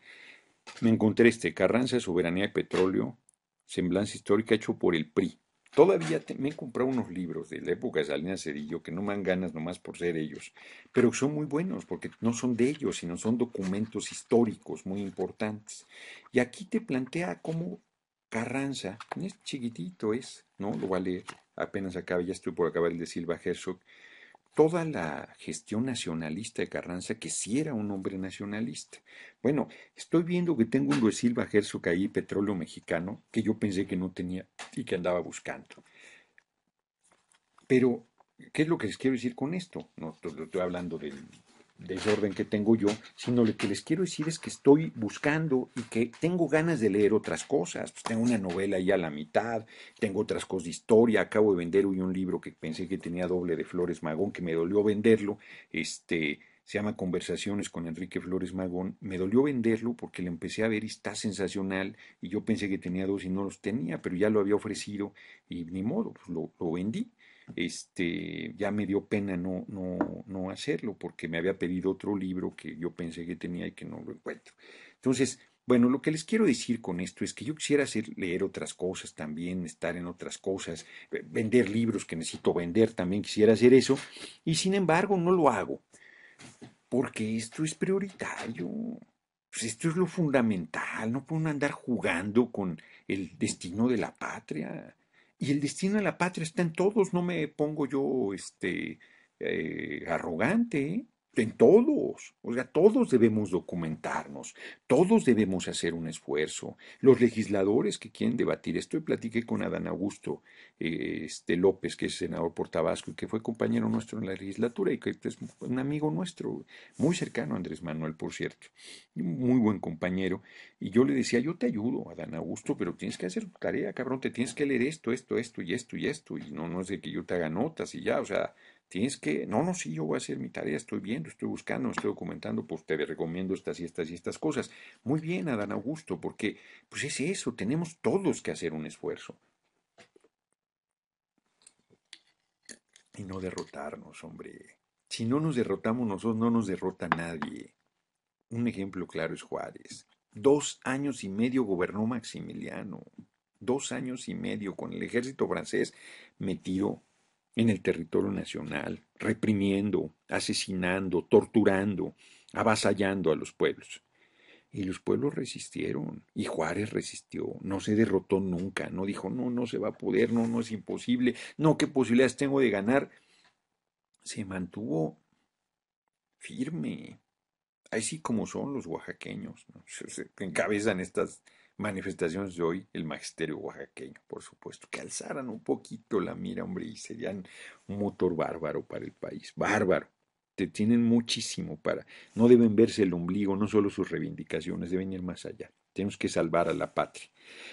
Me encontré este, Carranza, Soberanía y Petróleo, Semblanza Histórica, hecho por el PRI. Todavía me he comprado unos libros de la época de Salinas Cerillo, que no me dan ganas nomás por ser ellos, pero son muy buenos porque no son de ellos, sino son documentos históricos muy importantes. Y aquí te plantea cómo Carranza, es chiquitito, es, ¿no? Lo va a leer apenas acaba, ya estoy por acabar el de Silva Herzog, toda la gestión nacionalista de Carranza, que si era un hombre nacionalista. Bueno, estoy viendo que tengo un de Silva Herzog ahí, petróleo mexicano, que yo pensé que no tenía y que andaba buscando. Pero, ¿qué es lo que les quiero decir con esto? No estoy hablando del desorden que tengo yo, sino lo que les quiero decir es que estoy buscando y que tengo ganas de leer otras cosas. Pues tengo una novela ya a la mitad, tengo otras cosas de historia, acabo de vender hoy un libro que pensé que tenía doble de Flores Magón, que me dolió venderlo, este se llama Conversaciones con Enrique Flores Magón. Me dolió venderlo porque le empecé a ver y está sensacional. Y yo pensé que tenía dos y no los tenía, pero ya lo había ofrecido y ni modo, pues lo vendí este, ya me dio pena no, no, no hacerlo porque me había pedido otro libro que yo pensé que tenía y que no lo encuentro. Entonces, bueno, lo que les quiero decir con esto es que yo quisiera hacer, leer otras cosas también, estar en otras cosas, eh, vender libros que necesito vender, también quisiera hacer eso, y sin embargo no lo hago, porque esto es prioritario, pues, esto es lo fundamental, no puedo andar jugando con el destino de la patria y el destino de la patria está en todos, no me pongo yo este, eh, arrogante. ¿eh? en todos, o sea, todos debemos documentarnos, todos debemos hacer un esfuerzo. Los legisladores que quieren debatir esto, platiqué con Adán Augusto eh, este López, que es senador por Tabasco y que fue compañero nuestro en la legislatura y que es un amigo nuestro, muy cercano Andrés Manuel, por cierto, muy buen compañero. Y yo le decía, yo te ayudo, Adán Augusto, pero tienes que hacer tu tarea, cabrón, te tienes que leer esto, esto, esto y esto y esto, y no, no es de que yo te haga notas y ya, o sea, Tienes que, no, no, sí, yo voy a hacer mi tarea, estoy viendo, estoy buscando, estoy documentando, pues te recomiendo estas y estas y estas cosas. Muy bien, Adán Augusto, porque pues es eso, tenemos todos que hacer un esfuerzo. Y no derrotarnos, hombre. Si no nos derrotamos nosotros, no nos derrota nadie. Un ejemplo claro es Juárez. Dos años y medio gobernó Maximiliano. Dos años y medio con el ejército francés metido en el territorio nacional, reprimiendo, asesinando, torturando, avasallando a los pueblos. Y los pueblos resistieron, y Juárez resistió, no se derrotó nunca, no dijo, no, no se va a poder, no, no es imposible, no, qué posibilidades tengo de ganar. Se mantuvo firme. Así como son los oaxaqueños, se encabezan estas manifestaciones de hoy el magisterio oaxaqueño, por supuesto, que alzaran un poquito la mira, hombre, y serían un motor bárbaro para el país, bárbaro. Te tienen muchísimo para, no deben verse el ombligo, no solo sus reivindicaciones, deben ir más allá. Tenemos que salvar a la patria.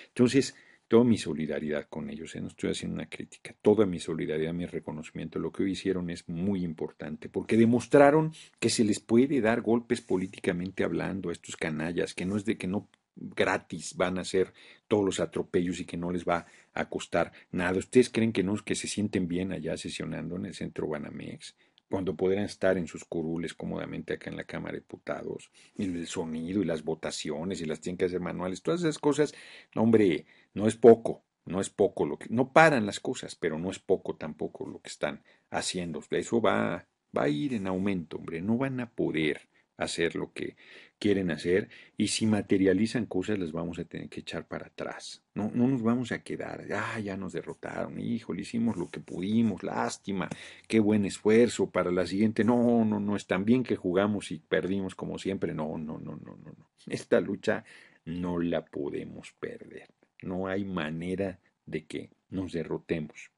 Entonces, toda mi solidaridad con ellos, ¿eh? no estoy haciendo una crítica, toda mi solidaridad, mi reconocimiento, lo que hoy hicieron es muy importante, porque demostraron que se les puede dar golpes políticamente hablando a estos canallas, que no es de que no gratis van a hacer todos los atropellos y que no les va a costar nada. ¿Ustedes creen que no, que se sienten bien allá sesionando en el centro Banamex? cuando podrán estar en sus curules cómodamente acá en la Cámara de Diputados, y el sonido y las votaciones y las tienen que hacer manuales, todas esas cosas, hombre, no es poco, no es poco lo que, no paran las cosas, pero no es poco tampoco lo que están haciendo. Eso va, va a ir en aumento, hombre, no van a poder hacer lo que quieren hacer y si materializan cosas las vamos a tener que echar para atrás. No, no nos vamos a quedar, ah, ya nos derrotaron, hijo, le hicimos lo que pudimos, lástima, qué buen esfuerzo para la siguiente. No, no, no, es tan bien que jugamos y perdimos como siempre. No, no, no, no, no, no. Esta lucha no la podemos perder. No hay manera de que nos derrotemos.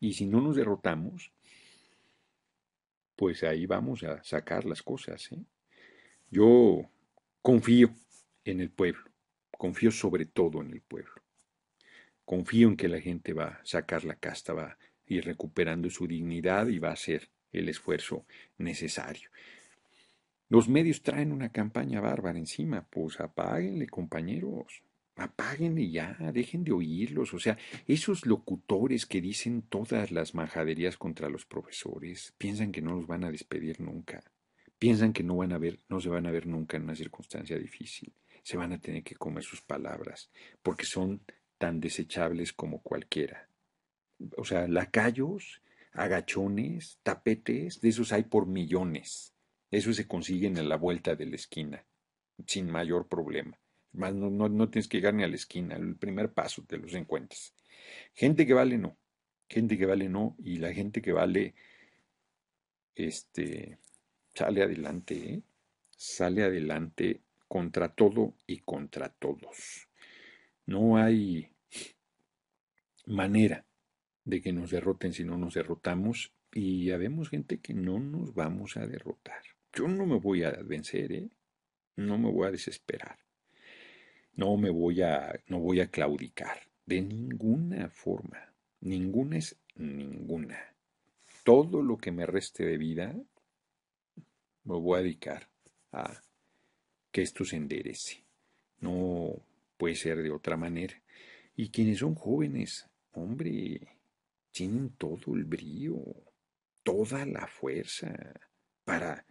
Y si no nos derrotamos, pues ahí vamos a sacar las cosas, ¿eh? Yo confío en el pueblo, confío sobre todo en el pueblo. Confío en que la gente va a sacar la casta, va a ir recuperando su dignidad y va a hacer el esfuerzo necesario. Los medios traen una campaña bárbara encima, pues apáguenle compañeros, apáguenle ya, dejen de oírlos, o sea, esos locutores que dicen todas las majaderías contra los profesores, piensan que no los van a despedir nunca. Piensan que no van a ver, no se van a ver nunca en una circunstancia difícil. Se van a tener que comer sus palabras, porque son tan desechables como cualquiera. O sea, lacayos, agachones, tapetes, de esos hay por millones. Eso se consigue en la vuelta de la esquina, sin mayor problema. Más no, no, tienes que llegar ni a la esquina, el primer paso te los encuentras. Gente que vale no, gente que vale no, y la gente que vale, este, sale adelante, ¿eh? sale adelante contra todo y contra todos. No hay manera de que nos derroten si no nos derrotamos y habemos gente que no nos vamos a derrotar. Yo no me voy a vencer, ¿eh? no me voy a desesperar, no me voy a, no voy a claudicar de ninguna forma. Ninguna es ninguna. Todo lo que me reste de vida me voy a dedicar a que esto se enderece. No puede ser de otra manera. Y quienes son jóvenes, hombre, tienen todo el brío, toda la fuerza para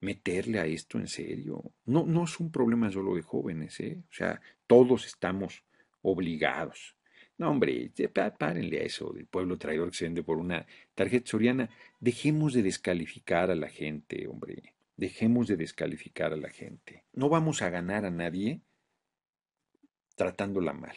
meterle a esto en serio. No, no es un problema solo de jóvenes, ¿eh? O sea, todos estamos obligados. No, hombre, párenle a eso del pueblo traidor que se vende por una tarjeta soriana. Dejemos de descalificar a la gente, hombre dejemos de descalificar a la gente. No vamos a ganar a nadie tratándola mal,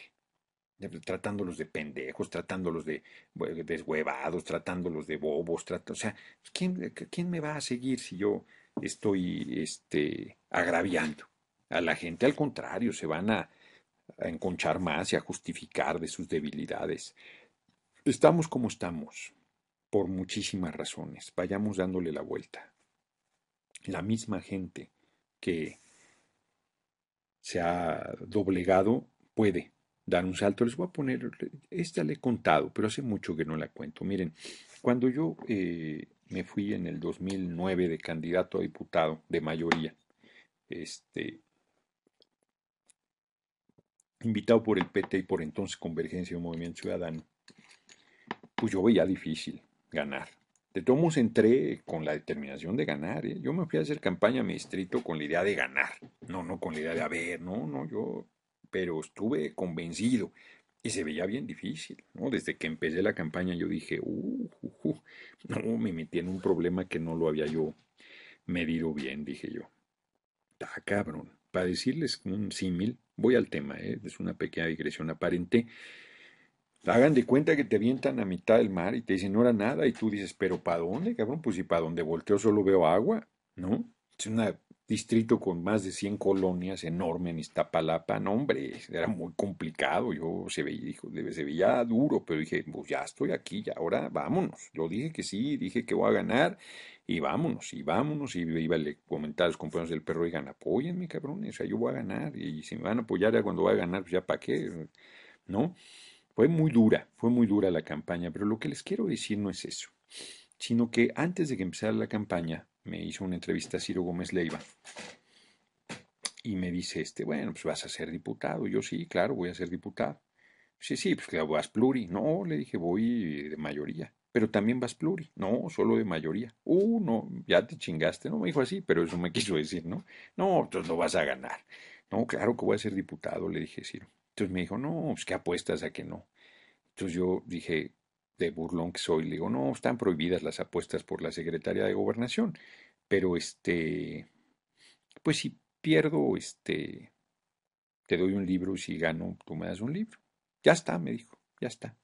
tratándolos de pendejos, tratándolos de deshuevados, tratándolos de bobos, o sea, ¿quién, me va a seguir si yo estoy este, agraviando a la gente? Al contrario, se van a enconchar más y a justificar de sus debilidades. Estamos como estamos, por muchísimas razones. Vayamos dándole la vuelta la misma gente que se ha doblegado puede dar un salto. Les voy a poner, esta le he contado, pero hace mucho que no la cuento. Miren, cuando yo eh, me fui en el 2009 de candidato a diputado de mayoría, este, invitado por el PT y por entonces Convergencia y Movimiento Ciudadano, pues yo veía difícil ganar. De todos modos entré con la determinación de ganar. ¿eh? Yo me fui a hacer campaña a mi distrito con la idea de ganar. No, no con la idea de haber, no, no, yo. Pero estuve convencido. Y se veía bien difícil, ¿no? Desde que empecé la campaña yo dije, uh, uh, no, me metí en un problema que no lo había yo medido bien, dije yo. Está ah, cabrón. Para decirles un símil, voy al tema, ¿eh? es una pequeña digresión aparente. Hagan de cuenta que te avientan a mitad del mar y te dicen no era nada y tú dices, pero ¿para dónde, cabrón? Pues si para donde volteo solo veo agua, ¿no? Es un distrito con más de 100 colonias enorme en Iztapalapa, no hombre, era muy complicado, yo se veía, dijo, duro, pero dije, pues ya estoy aquí, ya ahora vámonos. Yo dije que sí, dije que voy a ganar y vámonos, y vámonos, y iba a comentar a los compañeros del perro, digan, apóyenme, cabrón, o sea, yo voy a ganar y si me van a apoyar ya cuando voy a ganar, pues ya para qué, ¿no? Fue muy dura, fue muy dura la campaña, pero lo que les quiero decir no es eso, sino que antes de que empezara la campaña me hizo una entrevista Ciro Gómez Leiva y me dice este, bueno, pues vas a ser diputado. Yo sí, claro, voy a ser diputado. Sí, sí, pues claro, vas pluri. No, le dije, voy de mayoría. Pero también vas pluri. No, solo de mayoría. Uh, no, ya te chingaste. No, me dijo así, pero eso me quiso decir, ¿no? No, entonces no vas a ganar. No, claro que voy a ser diputado, le dije Ciro. Entonces me dijo, no, pues qué apuestas a que no. Entonces yo dije, de burlón que soy, le digo, no, están prohibidas las apuestas por la Secretaría de gobernación, pero este, pues si pierdo, este, te doy un libro y si gano, tú me das un libro. Ya está, me dijo, ya está.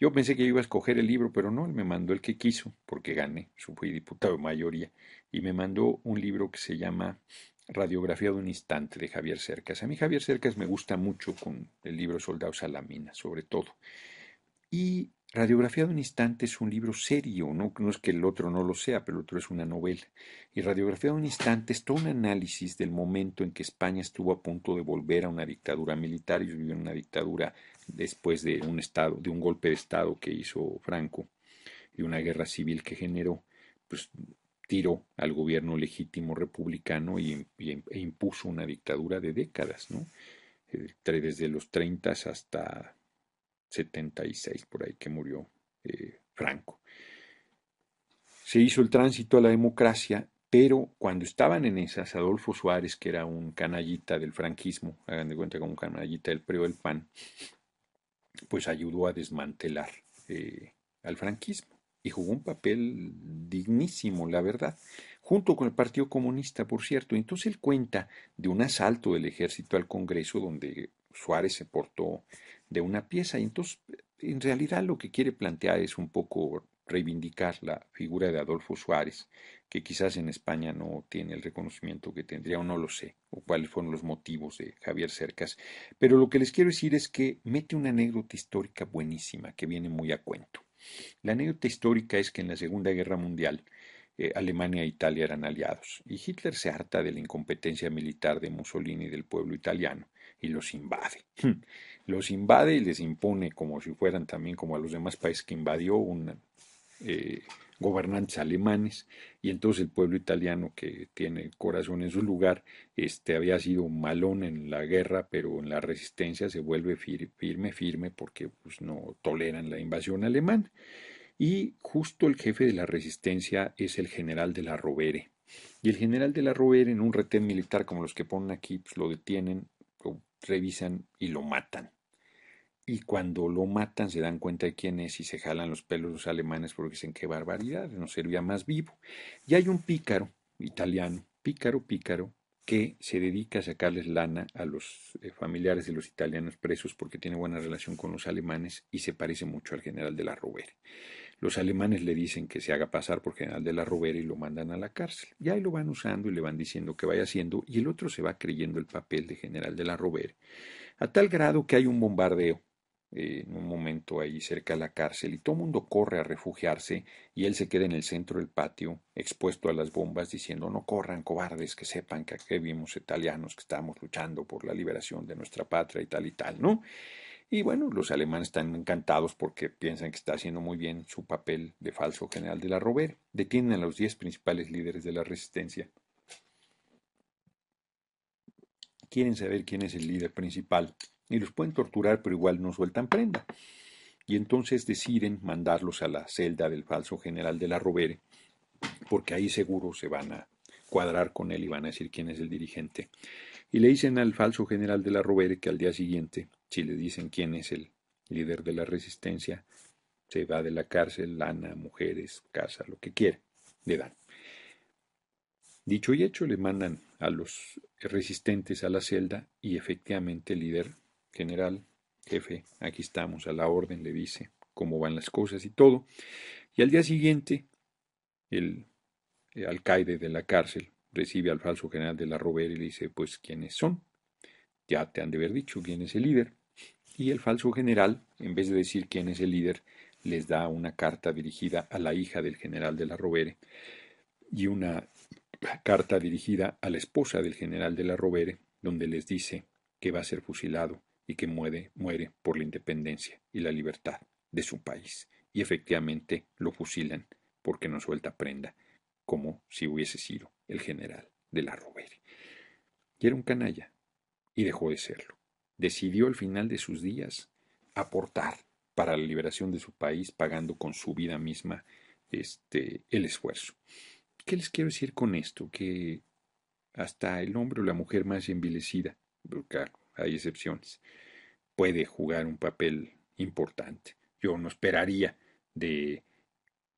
Yo pensé que iba a escoger el libro, pero no, me mandó el que quiso, porque gané, fui diputado de mayoría, y me mandó un libro que se llama Radiografía de un instante de Javier Cercas. A mí Javier Cercas me gusta mucho con el libro Soldados a la Mina, sobre todo. Y Radiografía de un instante es un libro serio, ¿no? es que el otro no lo sea, pero el otro es una novela. Y Radiografía de un instante es todo un análisis del momento en que España estuvo a punto de volver a una dictadura militar. y vivió una dictadura después de un estado, de un golpe de estado que hizo Franco y una guerra civil que generó, pues tiró al gobierno legítimo republicano y, e impuso una dictadura de décadas, eh, Desde los 30 hasta 76, por ahí que murió eh, Franco. Se hizo el tránsito a la democracia, pero cuando estaban en esas, Adolfo Suárez, que era un canallita del franquismo, hagan de cuenta como un canallita del preo del PAN, pues ayudó a desmantelar eh, al franquismo y jugó un papel dignísimo, la verdad, junto con el Partido Comunista, por cierto. Entonces él cuenta de un asalto del ejército al Congreso donde Suárez se portó de una pieza. Y entonces, en realidad lo que quiere plantear es un poco reivindicar la figura de Adolfo Suárez, que quizás en España no tiene el reconocimiento que tendría, o no lo sé, o cuáles fueron los motivos de Javier Cercas. Pero lo que les quiero decir es que mete una anécdota histórica buenísima que viene muy a cuento. La anécdota histórica es que en la Segunda Guerra Mundial eh, Alemania e Italia eran aliados y Hitler se harta de la incompetencia militar de Mussolini y del pueblo italiano y los invade. Los invade y les impone como si fueran también como a los demás países que invadió un eh, gobernantes alemanes y entonces el pueblo italiano que tiene el corazón en su lugar este había sido malón en la guerra pero en la resistencia se vuelve firme firme porque pues, no toleran la invasión alemana y justo el jefe de la resistencia es el general de la Rovere y el general de la Rovere en un retén militar como los que ponen aquí pues, lo detienen lo revisan y lo matan y cuando lo matan se dan cuenta de quién es y se jalan los pelos los alemanes porque dicen qué barbaridad, no servía más vivo. Y hay un pícaro italiano, pícaro, pícaro, que se dedica a sacarles lana a los eh, familiares de los italianos presos porque tiene buena relación con los alemanes y se parece mucho al general de la Rovere. Los alemanes le dicen que se haga pasar por general de la Rovere y lo mandan a la cárcel. Y ahí lo van usando y le van diciendo que vaya haciendo y el otro se va creyendo el papel de general de la Rovere. A tal grado que hay un bombardeo eh, en un momento ahí cerca de la cárcel y todo el mundo corre a refugiarse y él se queda en el centro del patio expuesto a las bombas diciendo no corran cobardes que sepan que aquí vimos italianos que estamos luchando por la liberación de nuestra patria y tal y tal, ¿no? Y bueno, los alemanes están encantados porque piensan que está haciendo muy bien su papel de falso general de la Robert. Detienen a los diez principales líderes de la resistencia. Quieren saber quién es el líder principal y los pueden torturar, pero igual no sueltan prenda. Y entonces deciden mandarlos a la celda del falso general de la Robere, porque ahí seguro se van a cuadrar con él y van a decir quién es el dirigente. Y le dicen al falso general de la Robere que al día siguiente, si le dicen quién es el líder de la resistencia, se va de la cárcel, lana, mujeres, casa, lo que quiere le dan. Dicho y hecho, le mandan a los resistentes a la celda y efectivamente el líder General, jefe, aquí estamos, a la orden, le dice cómo van las cosas y todo. Y al día siguiente, el, alcaide de la cárcel recibe al falso general de la rovere y le dice, pues, ¿quiénes son? Ya te han de haber dicho quién es el líder. Y el falso general, en vez de decir quién es el líder, les da una carta dirigida a la hija del general de la Robere y una carta dirigida a la esposa del general de la Robere, donde les dice que va a ser fusilado y que muere, muere por la independencia y la libertad de su país. Y efectivamente lo fusilan porque no suelta prenda, como si hubiese sido el general de la Rovere. Y era un canalla, y dejó de serlo. Decidió al final de sus días aportar para la liberación de su país, pagando con su vida misma este, el esfuerzo. ¿Qué les quiero decir con esto? Que hasta el hombre o la mujer más envilecida, hay excepciones, puede jugar un papel importante. Yo no esperaría de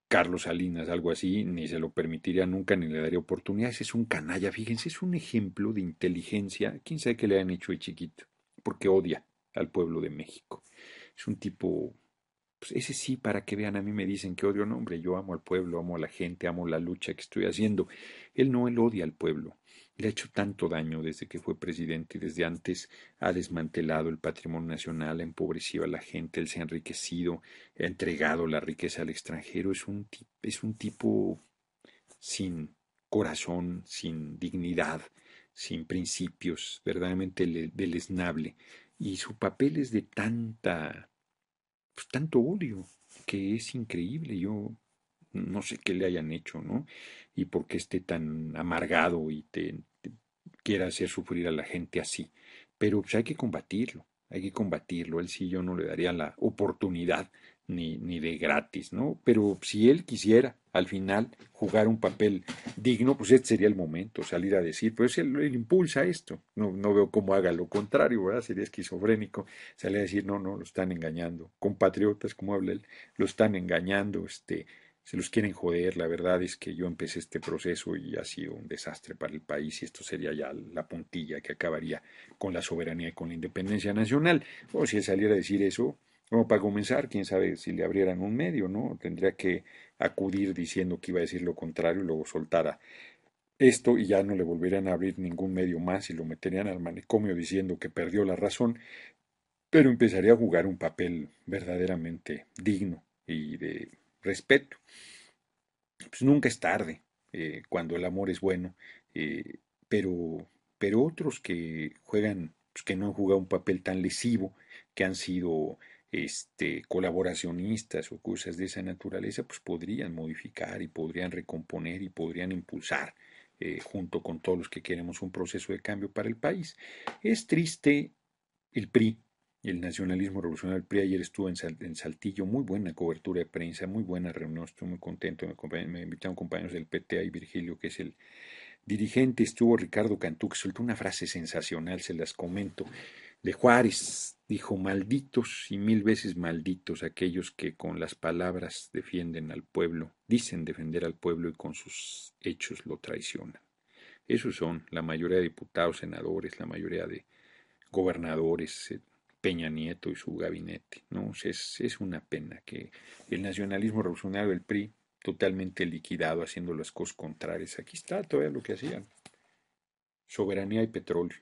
Carlos Salinas algo así, ni se lo permitiría nunca, ni le daría oportunidades. Es un canalla, fíjense, es un ejemplo de inteligencia. ¿Quién sabe qué le han hecho de chiquito? Porque odia al pueblo de México. Es un tipo pues, ese sí, para que vean, a mí me dicen que odio, no, hombre, yo amo al pueblo, amo a la gente, amo la lucha que estoy haciendo. Él no, él odia al pueblo. Le ha hecho tanto daño desde que fue presidente y desde antes ha desmantelado el patrimonio nacional, ha empobrecido a la gente, él se ha enriquecido, ha entregado la riqueza al extranjero. Es un, es un tipo sin corazón, sin dignidad, sin principios, verdaderamente deleznable. Y su papel es de tanta pues, tanto odio, que es increíble. Yo no sé qué le hayan hecho, ¿no? Y por qué esté tan amargado y te, quiera hacer sufrir a la gente así. Pero pues, hay que combatirlo, hay que combatirlo. Él sí yo no le daría la oportunidad ni, de gratis, ¿no? Pero si él quisiera al final jugar un papel digno, pues este sería el momento, salir a decir, pues él, él impulsa esto, no, no, veo cómo haga lo contrario, ¿verdad? Sería esquizofrénico, salir a decir, no, no, lo están engañando, compatriotas, como habla él, lo están engañando, este, se los quieren joder, la verdad es que yo empecé este proceso y ha sido un desastre para el país y esto sería ya la puntilla que acabaría con la soberanía y con la independencia nacional, o si él saliera a decir eso, bueno, para comenzar, quién sabe si le abrieran un medio, ¿no? Tendría que acudir diciendo que iba a decir lo contrario y luego soltara esto y ya no le volverían a abrir ningún medio más y lo meterían al manicomio diciendo que perdió la razón, pero empezaría a jugar un papel verdaderamente digno y de respeto. Pues nunca es tarde eh, cuando el amor es bueno, eh, pero, pero otros que juegan, pues que no han jugado un papel tan lesivo, que han sido este, colaboracionistas o cosas de esa naturaleza, pues podrían modificar y podrían recomponer y podrían impulsar, eh, junto con todos los que queremos, un proceso de cambio para el país. Es triste el PRI, el nacionalismo revolucionario. El PRI ayer estuvo en, Saltillo, muy buena cobertura de prensa, muy buena reunión, estoy muy contento, me, me invitaron compañeros del PTA y Virgilio, que es el dirigente, estuvo Ricardo Cantú, que soltó una frase sensacional, se las comento de Juárez, dijo, malditos y mil veces malditos aquellos que con las palabras defienden al pueblo, dicen defender al pueblo y con sus hechos lo traicionan. Esos son la mayoría de diputados, senadores, la mayoría de gobernadores, eh, Peña Nieto y su gabinete. ¿no? Es, es una pena que el nacionalismo revolucionario del PRI, totalmente liquidado, haciendo las cosas contrarias, aquí está todavía lo que hacían. Soberanía y petróleo.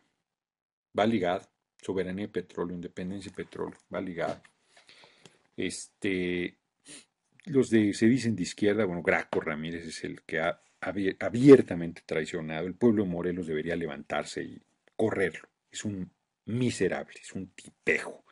Va ligado soberanía de petróleo, independencia de petróleo, va ligado. Este, los de, se dicen de izquierda, bueno, Graco Ramírez es el que ha abiertamente traicionado, el pueblo de Morelos debería levantarse y correrlo. Es un miserable, es un tipejo,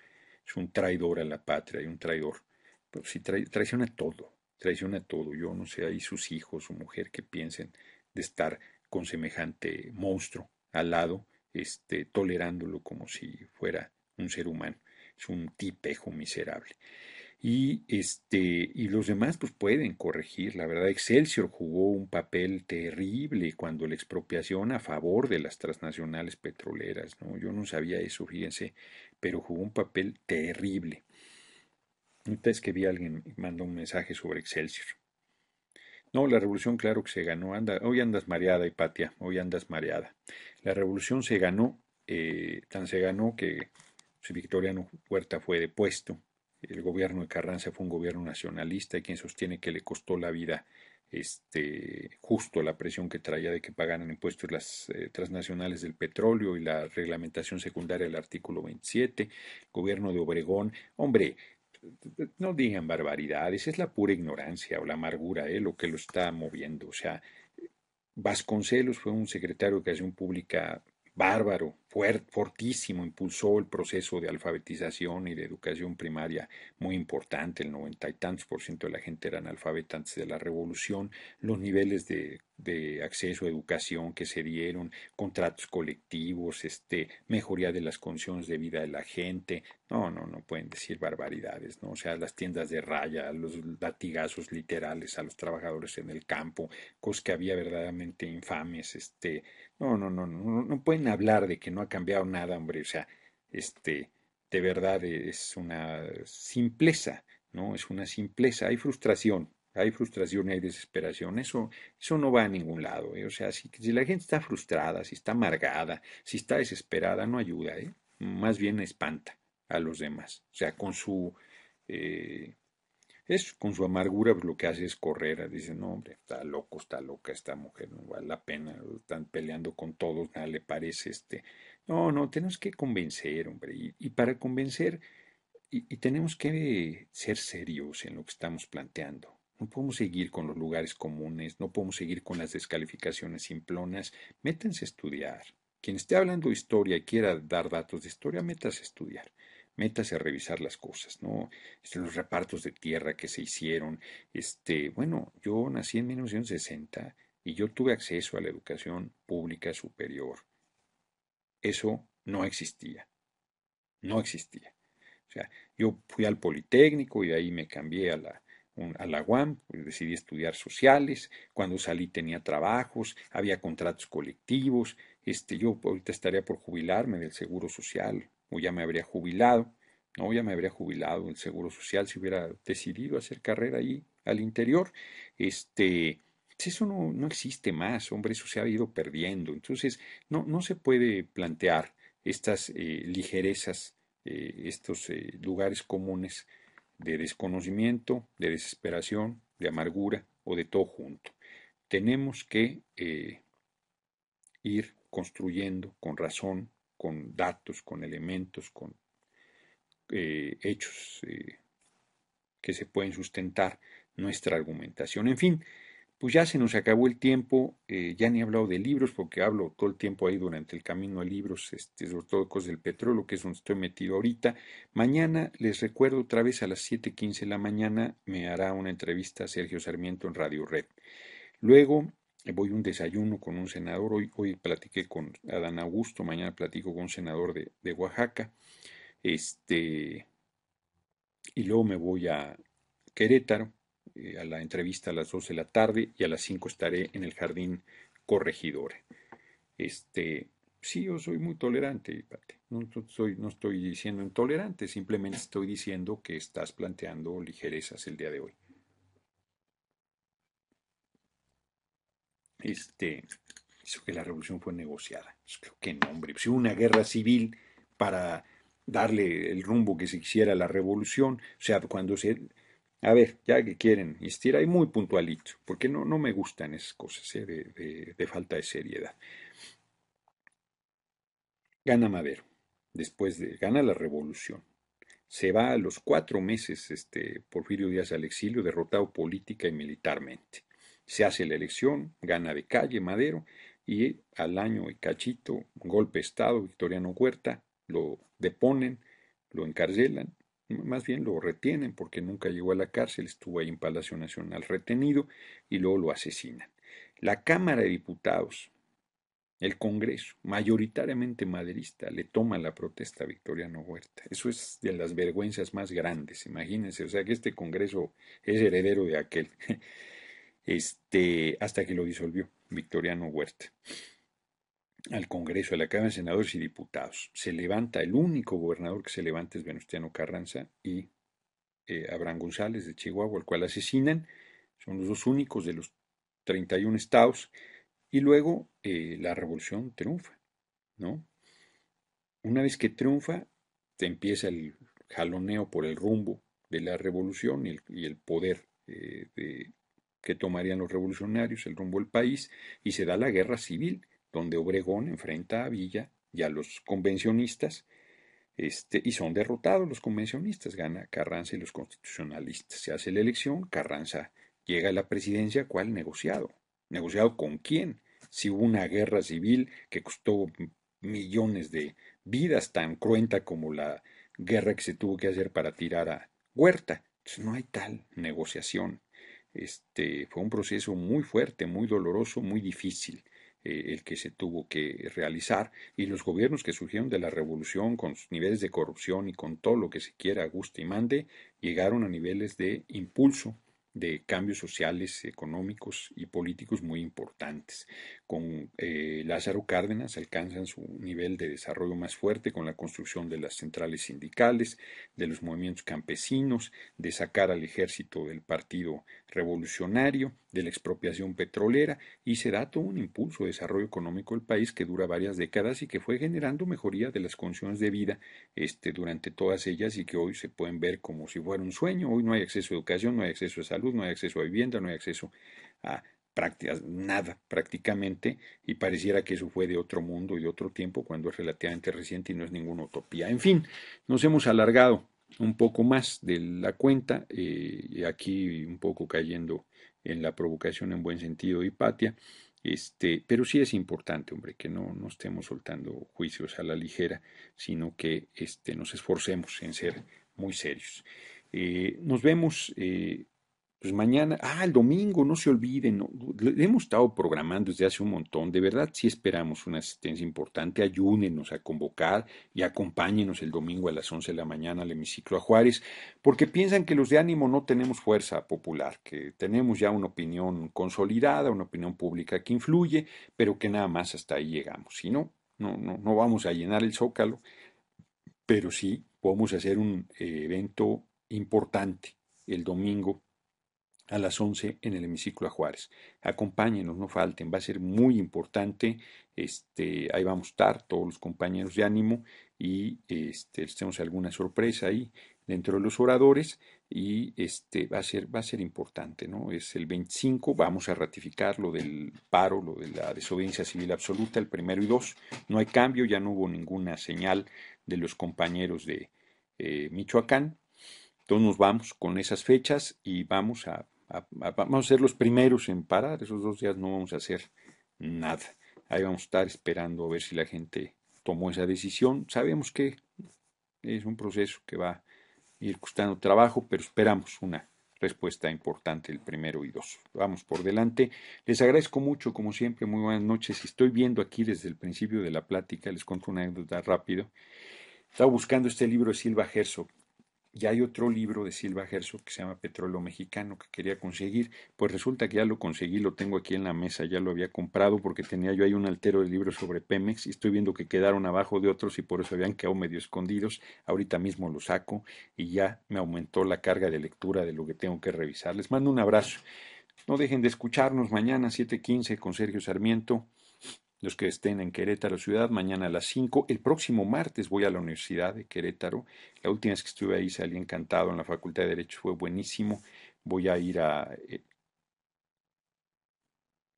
es un traidor a la patria y un traidor. Pero pues si traiciona todo, traiciona todo. Yo no sé, ahí sus hijos, su mujer, que piensen de estar con semejante monstruo al lado este, tolerándolo como si fuera un ser humano. Es un tipejo miserable. Y, este, y los demás pues pueden corregir. La verdad, Excelsior jugó un papel terrible cuando la expropiación a favor de las transnacionales petroleras. ¿no? Yo no sabía eso, fíjense, pero jugó un papel terrible. Ahorita es que vi a alguien mandó un mensaje sobre Excelsior. No, la revolución claro que se ganó. Anda, hoy andas mareada, Hipatia, hoy andas mareada. La revolución se ganó, eh, tan se ganó que su pues, Victoriano Huerta fue depuesto. El gobierno de Carranza fue un gobierno nacionalista y quien sostiene que le costó la vida este, justo la presión que traía de que pagaran impuestos las eh, transnacionales del petróleo y la reglamentación secundaria del artículo 27, gobierno de Obregón. Hombre, no digan barbaridades, es la pura ignorancia o la amargura eh, lo que lo está moviendo. O sea, Vasconcelos fue un secretario de Educación Pública bárbaro, fortísimo, impulsó el proceso de alfabetización y de educación primaria muy importante, el noventa y tantos por ciento de la gente era analfabeta antes de la revolución, los niveles de, de, acceso a educación que se dieron, contratos colectivos, este, mejoría de las condiciones de vida de la gente, no, no, no pueden decir barbaridades, ¿no? O sea, las tiendas de raya, los latigazos literales a los trabajadores en el campo, cosas que había verdaderamente infames, este, no, no, no, no, no pueden hablar de que no ha cambiado nada, hombre. O sea, este, de verdad es una simpleza, ¿no? Es una simpleza. Hay frustración, hay frustración y hay desesperación. Eso, eso no va a ningún lado. ¿eh? O sea, si, la gente está frustrada, si está amargada, si está desesperada, no ayuda, ¿eh? Más bien espanta a los demás. O sea, con su eh, es con su amargura pues, lo que hace es correr, ah, dice, no hombre, está loco, está loca esta mujer, no vale la pena, están peleando con todos, nada le parece este. No, no, tenemos que convencer, hombre, y, para convencer, y, tenemos que ser serios en lo que estamos planteando. No podemos seguir con los lugares comunes, no podemos seguir con las descalificaciones simplonas. Métanse a estudiar. Quien esté hablando historia y quiera dar datos de historia, métase a estudiar métase a revisar las cosas, ¿no? Este, los repartos de tierra que se hicieron. Este, bueno, yo nací en 1960 y yo tuve acceso a la educación pública superior. Eso no existía. No existía. O sea, yo fui al Politécnico y de ahí me cambié a la, a la UAM, pues, decidí estudiar sociales, cuando salí tenía trabajos, había contratos colectivos, este, yo ahorita estaría por jubilarme del Seguro Social, o ya me habría jubilado, ¿no? Ya me habría jubilado el Seguro Social si hubiera decidido hacer carrera ahí al interior. Este, pues eso no, no existe más, hombre, eso se ha ido perdiendo. Entonces, no, se puede plantear estas eh, ligerezas, eh, estos eh, lugares comunes de desconocimiento, de desesperación, de amargura o de todo junto. Tenemos que ir construyendo con razón, con datos, con elementos, con eh, hechos eh, que se pueden sustentar nuestra argumentación. En fin, pues ya se nos acabó el tiempo, eh, ya ni he hablado de libros, porque hablo todo el tiempo ahí durante el camino a libros, este, sobre todo del petróleo, que es donde estoy metido ahorita. Mañana, les recuerdo otra vez a las 7.15 de la mañana, me hará una entrevista Sergio Sarmiento en Radio Red. Luego, voy a un desayuno con un senador, hoy, hoy platiqué con Adán Augusto, mañana platico con un senador de, Oaxaca, este, y luego me voy a Querétaro, eh, a la entrevista a las 12 de la tarde y a las 5 estaré en el jardín Corregidor. Este, sí, yo soy muy tolerante, no estoy diciendo intolerante, simplemente estoy diciendo que estás planteando ligerezas el día de hoy. este, que la revolución fue negociada. Pues, creo que no, hombre. Si una guerra civil para darle el rumbo que se quisiera a la revolución, o sea, cuando se... A ver, ya que quieren insistir, ahí muy puntualito, porque no, no me gustan esas cosas ¿eh? de, de falta de seriedad. Gana Madero, después de, gana la revolución, se va a los cuatro meses este Porfirio Díaz al exilio, derrotado política y militarmente. Se hace la elección, gana de calle Madero y al año y cachito, golpe de Estado, Victoriano Huerta, lo deponen, lo encarcelan, más bien lo retienen porque nunca llegó a la cárcel, estuvo ahí en Palacio Nacional retenido y luego lo asesinan. La Cámara de Diputados, el Congreso, mayoritariamente maderista, le toma la protesta a Victoriano Huerta. Eso es de las vergüenzas más grandes, imagínense, o sea que este Congreso es heredero de aquel este, hasta que lo disolvió Victoriano Huerta al Congreso, a la Cámara de Senadores y Diputados. Se levanta, el único gobernador que se levanta es Venustiano Carranza y eh, Abraham González de Chihuahua, al cual asesinan. Son los dos únicos de los 31 estados. Y luego eh, la revolución triunfa, ¿no? Una vez que triunfa, empieza el jaloneo por el rumbo de la revolución y el, poder eh, de, que tomarían los revolucionarios el rumbo del país y se da la guerra civil, donde Obregón enfrenta a Villa y a los convencionistas, este, y son derrotados los convencionistas, gana Carranza y los constitucionalistas. Se hace la elección, Carranza llega a la presidencia, ¿cuál negociado? ¿Negociado con quién? Si hubo una guerra civil que costó millones de vidas, tan cruenta como la guerra que se tuvo que hacer para tirar a Huerta. no hay tal negociación. Este, fue un proceso muy fuerte, muy doloroso, muy difícil eh, el que se tuvo que realizar y los gobiernos que surgieron de la revolución con sus niveles de corrupción y con todo lo que se quiera, guste y mande, llegaron a niveles de impulso de cambios sociales, económicos y políticos muy importantes. Con eh, Lázaro Cárdenas alcanzan su nivel de desarrollo más fuerte con la construcción de las centrales sindicales, de los movimientos campesinos, de sacar al ejército del partido revolucionario, de la expropiación petrolera y se da todo un impulso de desarrollo económico del país que dura varias décadas y que fue generando mejoría de las condiciones de vida este, durante todas ellas y que hoy se pueden ver como si fuera un sueño. Hoy no hay acceso a educación, no hay acceso a salud no hay acceso a vivienda, no hay acceso a prácticas, nada prácticamente, y pareciera que eso fue de otro mundo y otro tiempo cuando es relativamente reciente y no es ninguna utopía. En fin, nos hemos alargado un poco más de la cuenta, eh, y aquí un poco cayendo en la provocación en buen sentido y patia, este, pero sí es importante, hombre, que no, nos estemos soltando juicios a la ligera, sino que este, nos esforcemos en ser muy serios. Eh, nos vemos eh, pues mañana, ah, el domingo, no se olviden, hemos estado programando desde hace un montón, de verdad sí esperamos una asistencia importante, ayúnenos a convocar y acompáñenos el domingo a las 11 de la mañana al hemiciclo a Juárez, porque piensan que los de ánimo no tenemos fuerza popular, que tenemos ya una opinión consolidada, una opinión pública que influye, pero que nada más hasta ahí llegamos, si no, no, no, vamos a llenar el zócalo, pero sí podemos hacer un eh, evento importante el domingo a las 11 en el hemiciclo a Juárez. Acompáñenos, no falten, va a ser muy importante. Este, ahí vamos a estar todos los compañeros de ánimo y este, tenemos alguna sorpresa ahí dentro de los oradores y este va a ser va a ser importante, ¿no? Es el 25, vamos a ratificar lo del paro, lo de la desobediencia civil absoluta, el primero y dos. No hay cambio, ya no hubo ninguna señal de los compañeros de eh, Michoacán. Entonces nos vamos con esas fechas y vamos a vamos a ser los primeros en parar, esos dos días no vamos a hacer nada. Ahí vamos a estar esperando a ver si la gente tomó esa decisión. Sabemos que es un proceso que va a ir costando trabajo, pero esperamos una respuesta importante el primero y dos. Vamos por delante. Les agradezco mucho, como siempre, muy buenas noches. Estoy viendo aquí desde el principio de la plática, les conto una anécdota rápido. Estaba buscando este libro de Silva Herzog, ya hay otro libro de Silva Gerso que se llama Petróleo Mexicano que quería conseguir. Pues resulta que ya lo conseguí, lo tengo aquí en la mesa, ya lo había comprado porque tenía yo ahí un altero de libros sobre Pemex y estoy viendo que quedaron abajo de otros y por eso habían quedado medio escondidos. Ahorita mismo lo saco y ya me aumentó la carga de lectura de lo que tengo que revisar. Les mando un abrazo. No dejen de escucharnos mañana 7.15 con Sergio Sarmiento. Los que estén en Querétaro Ciudad, mañana a las 5. El próximo martes voy a la Universidad de Querétaro. La última vez que estuve ahí salí encantado en la Facultad de Derecho, fue buenísimo. Voy a ir a... Eh,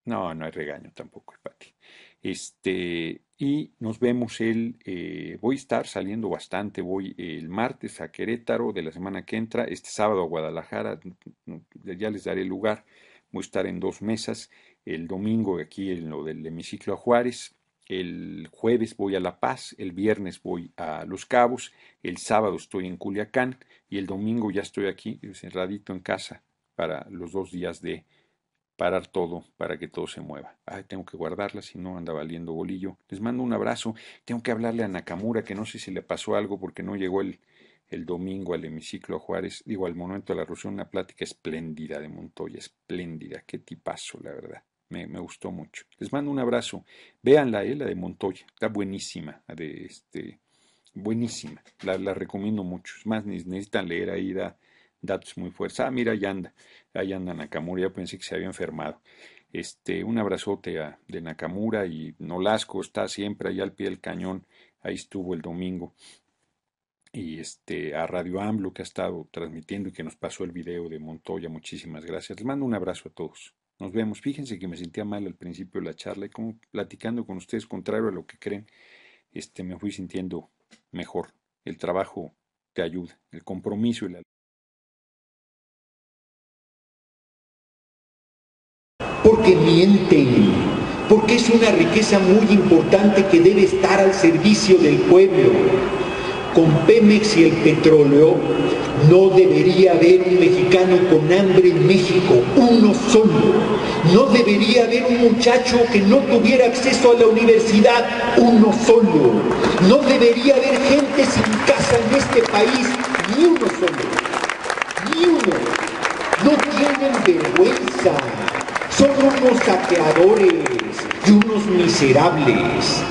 no, no hay regaño tampoco, Pati. Este, y nos vemos el, eh, voy a estar saliendo bastante, voy el martes a Querétaro de la semana que entra, este sábado a Guadalajara, ya les daré lugar, voy a estar en dos mesas el domingo aquí en lo del hemiciclo a Juárez, el jueves voy a La Paz, el viernes voy a Los Cabos, el sábado estoy en Culiacán y el domingo ya estoy aquí cerradito en casa para los dos días de parar todo para que todo se mueva. tengo que guardarla, si no anda valiendo bolillo. Les mando un abrazo. Tengo que hablarle a Nakamura, que no sé si le pasó algo porque no llegó el, el domingo al hemiciclo a Juárez, digo, al momento de la reunión, una plática espléndida de Montoya, espléndida, qué tipazo, la verdad. Me, gustó mucho. Les mando un abrazo. Véanla, eh, la de Montoya. Está buenísima. de este, buenísima. La, recomiendo mucho. Es más, necesitan leer ahí datos muy fuertes. Ah, mira, ahí anda. Ahí anda Nakamura. Ya pensé que se había enfermado. Este, un abrazote a, de Nakamura y Nolasco está siempre ahí al pie del cañón. Ahí estuvo el domingo. Y este, a Radio AMLO que ha estado transmitiendo y que nos pasó el video de Montoya. Muchísimas gracias. Les mando un abrazo a todos. Nos vemos. Fíjense que me sentía mal al principio de la charla y como platicando con ustedes, contrario a lo que creen, este, me fui sintiendo mejor. El trabajo te ayuda, el compromiso y la... Porque mienten, porque es una riqueza muy importante que debe estar al servicio del pueblo con Pemex y el petróleo, no debería haber un mexicano con hambre en México, uno solo. No debería haber un muchacho que no tuviera acceso a la universidad, uno solo. No debería haber gente sin casa en este país, ni uno solo. Ni uno. No tienen vergüenza. Son unos saqueadores y unos miserables.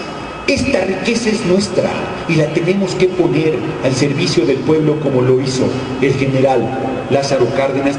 Esta riqueza es nuestra y la tenemos que poner al servicio del pueblo como lo hizo el general Lázaro Cárdenas.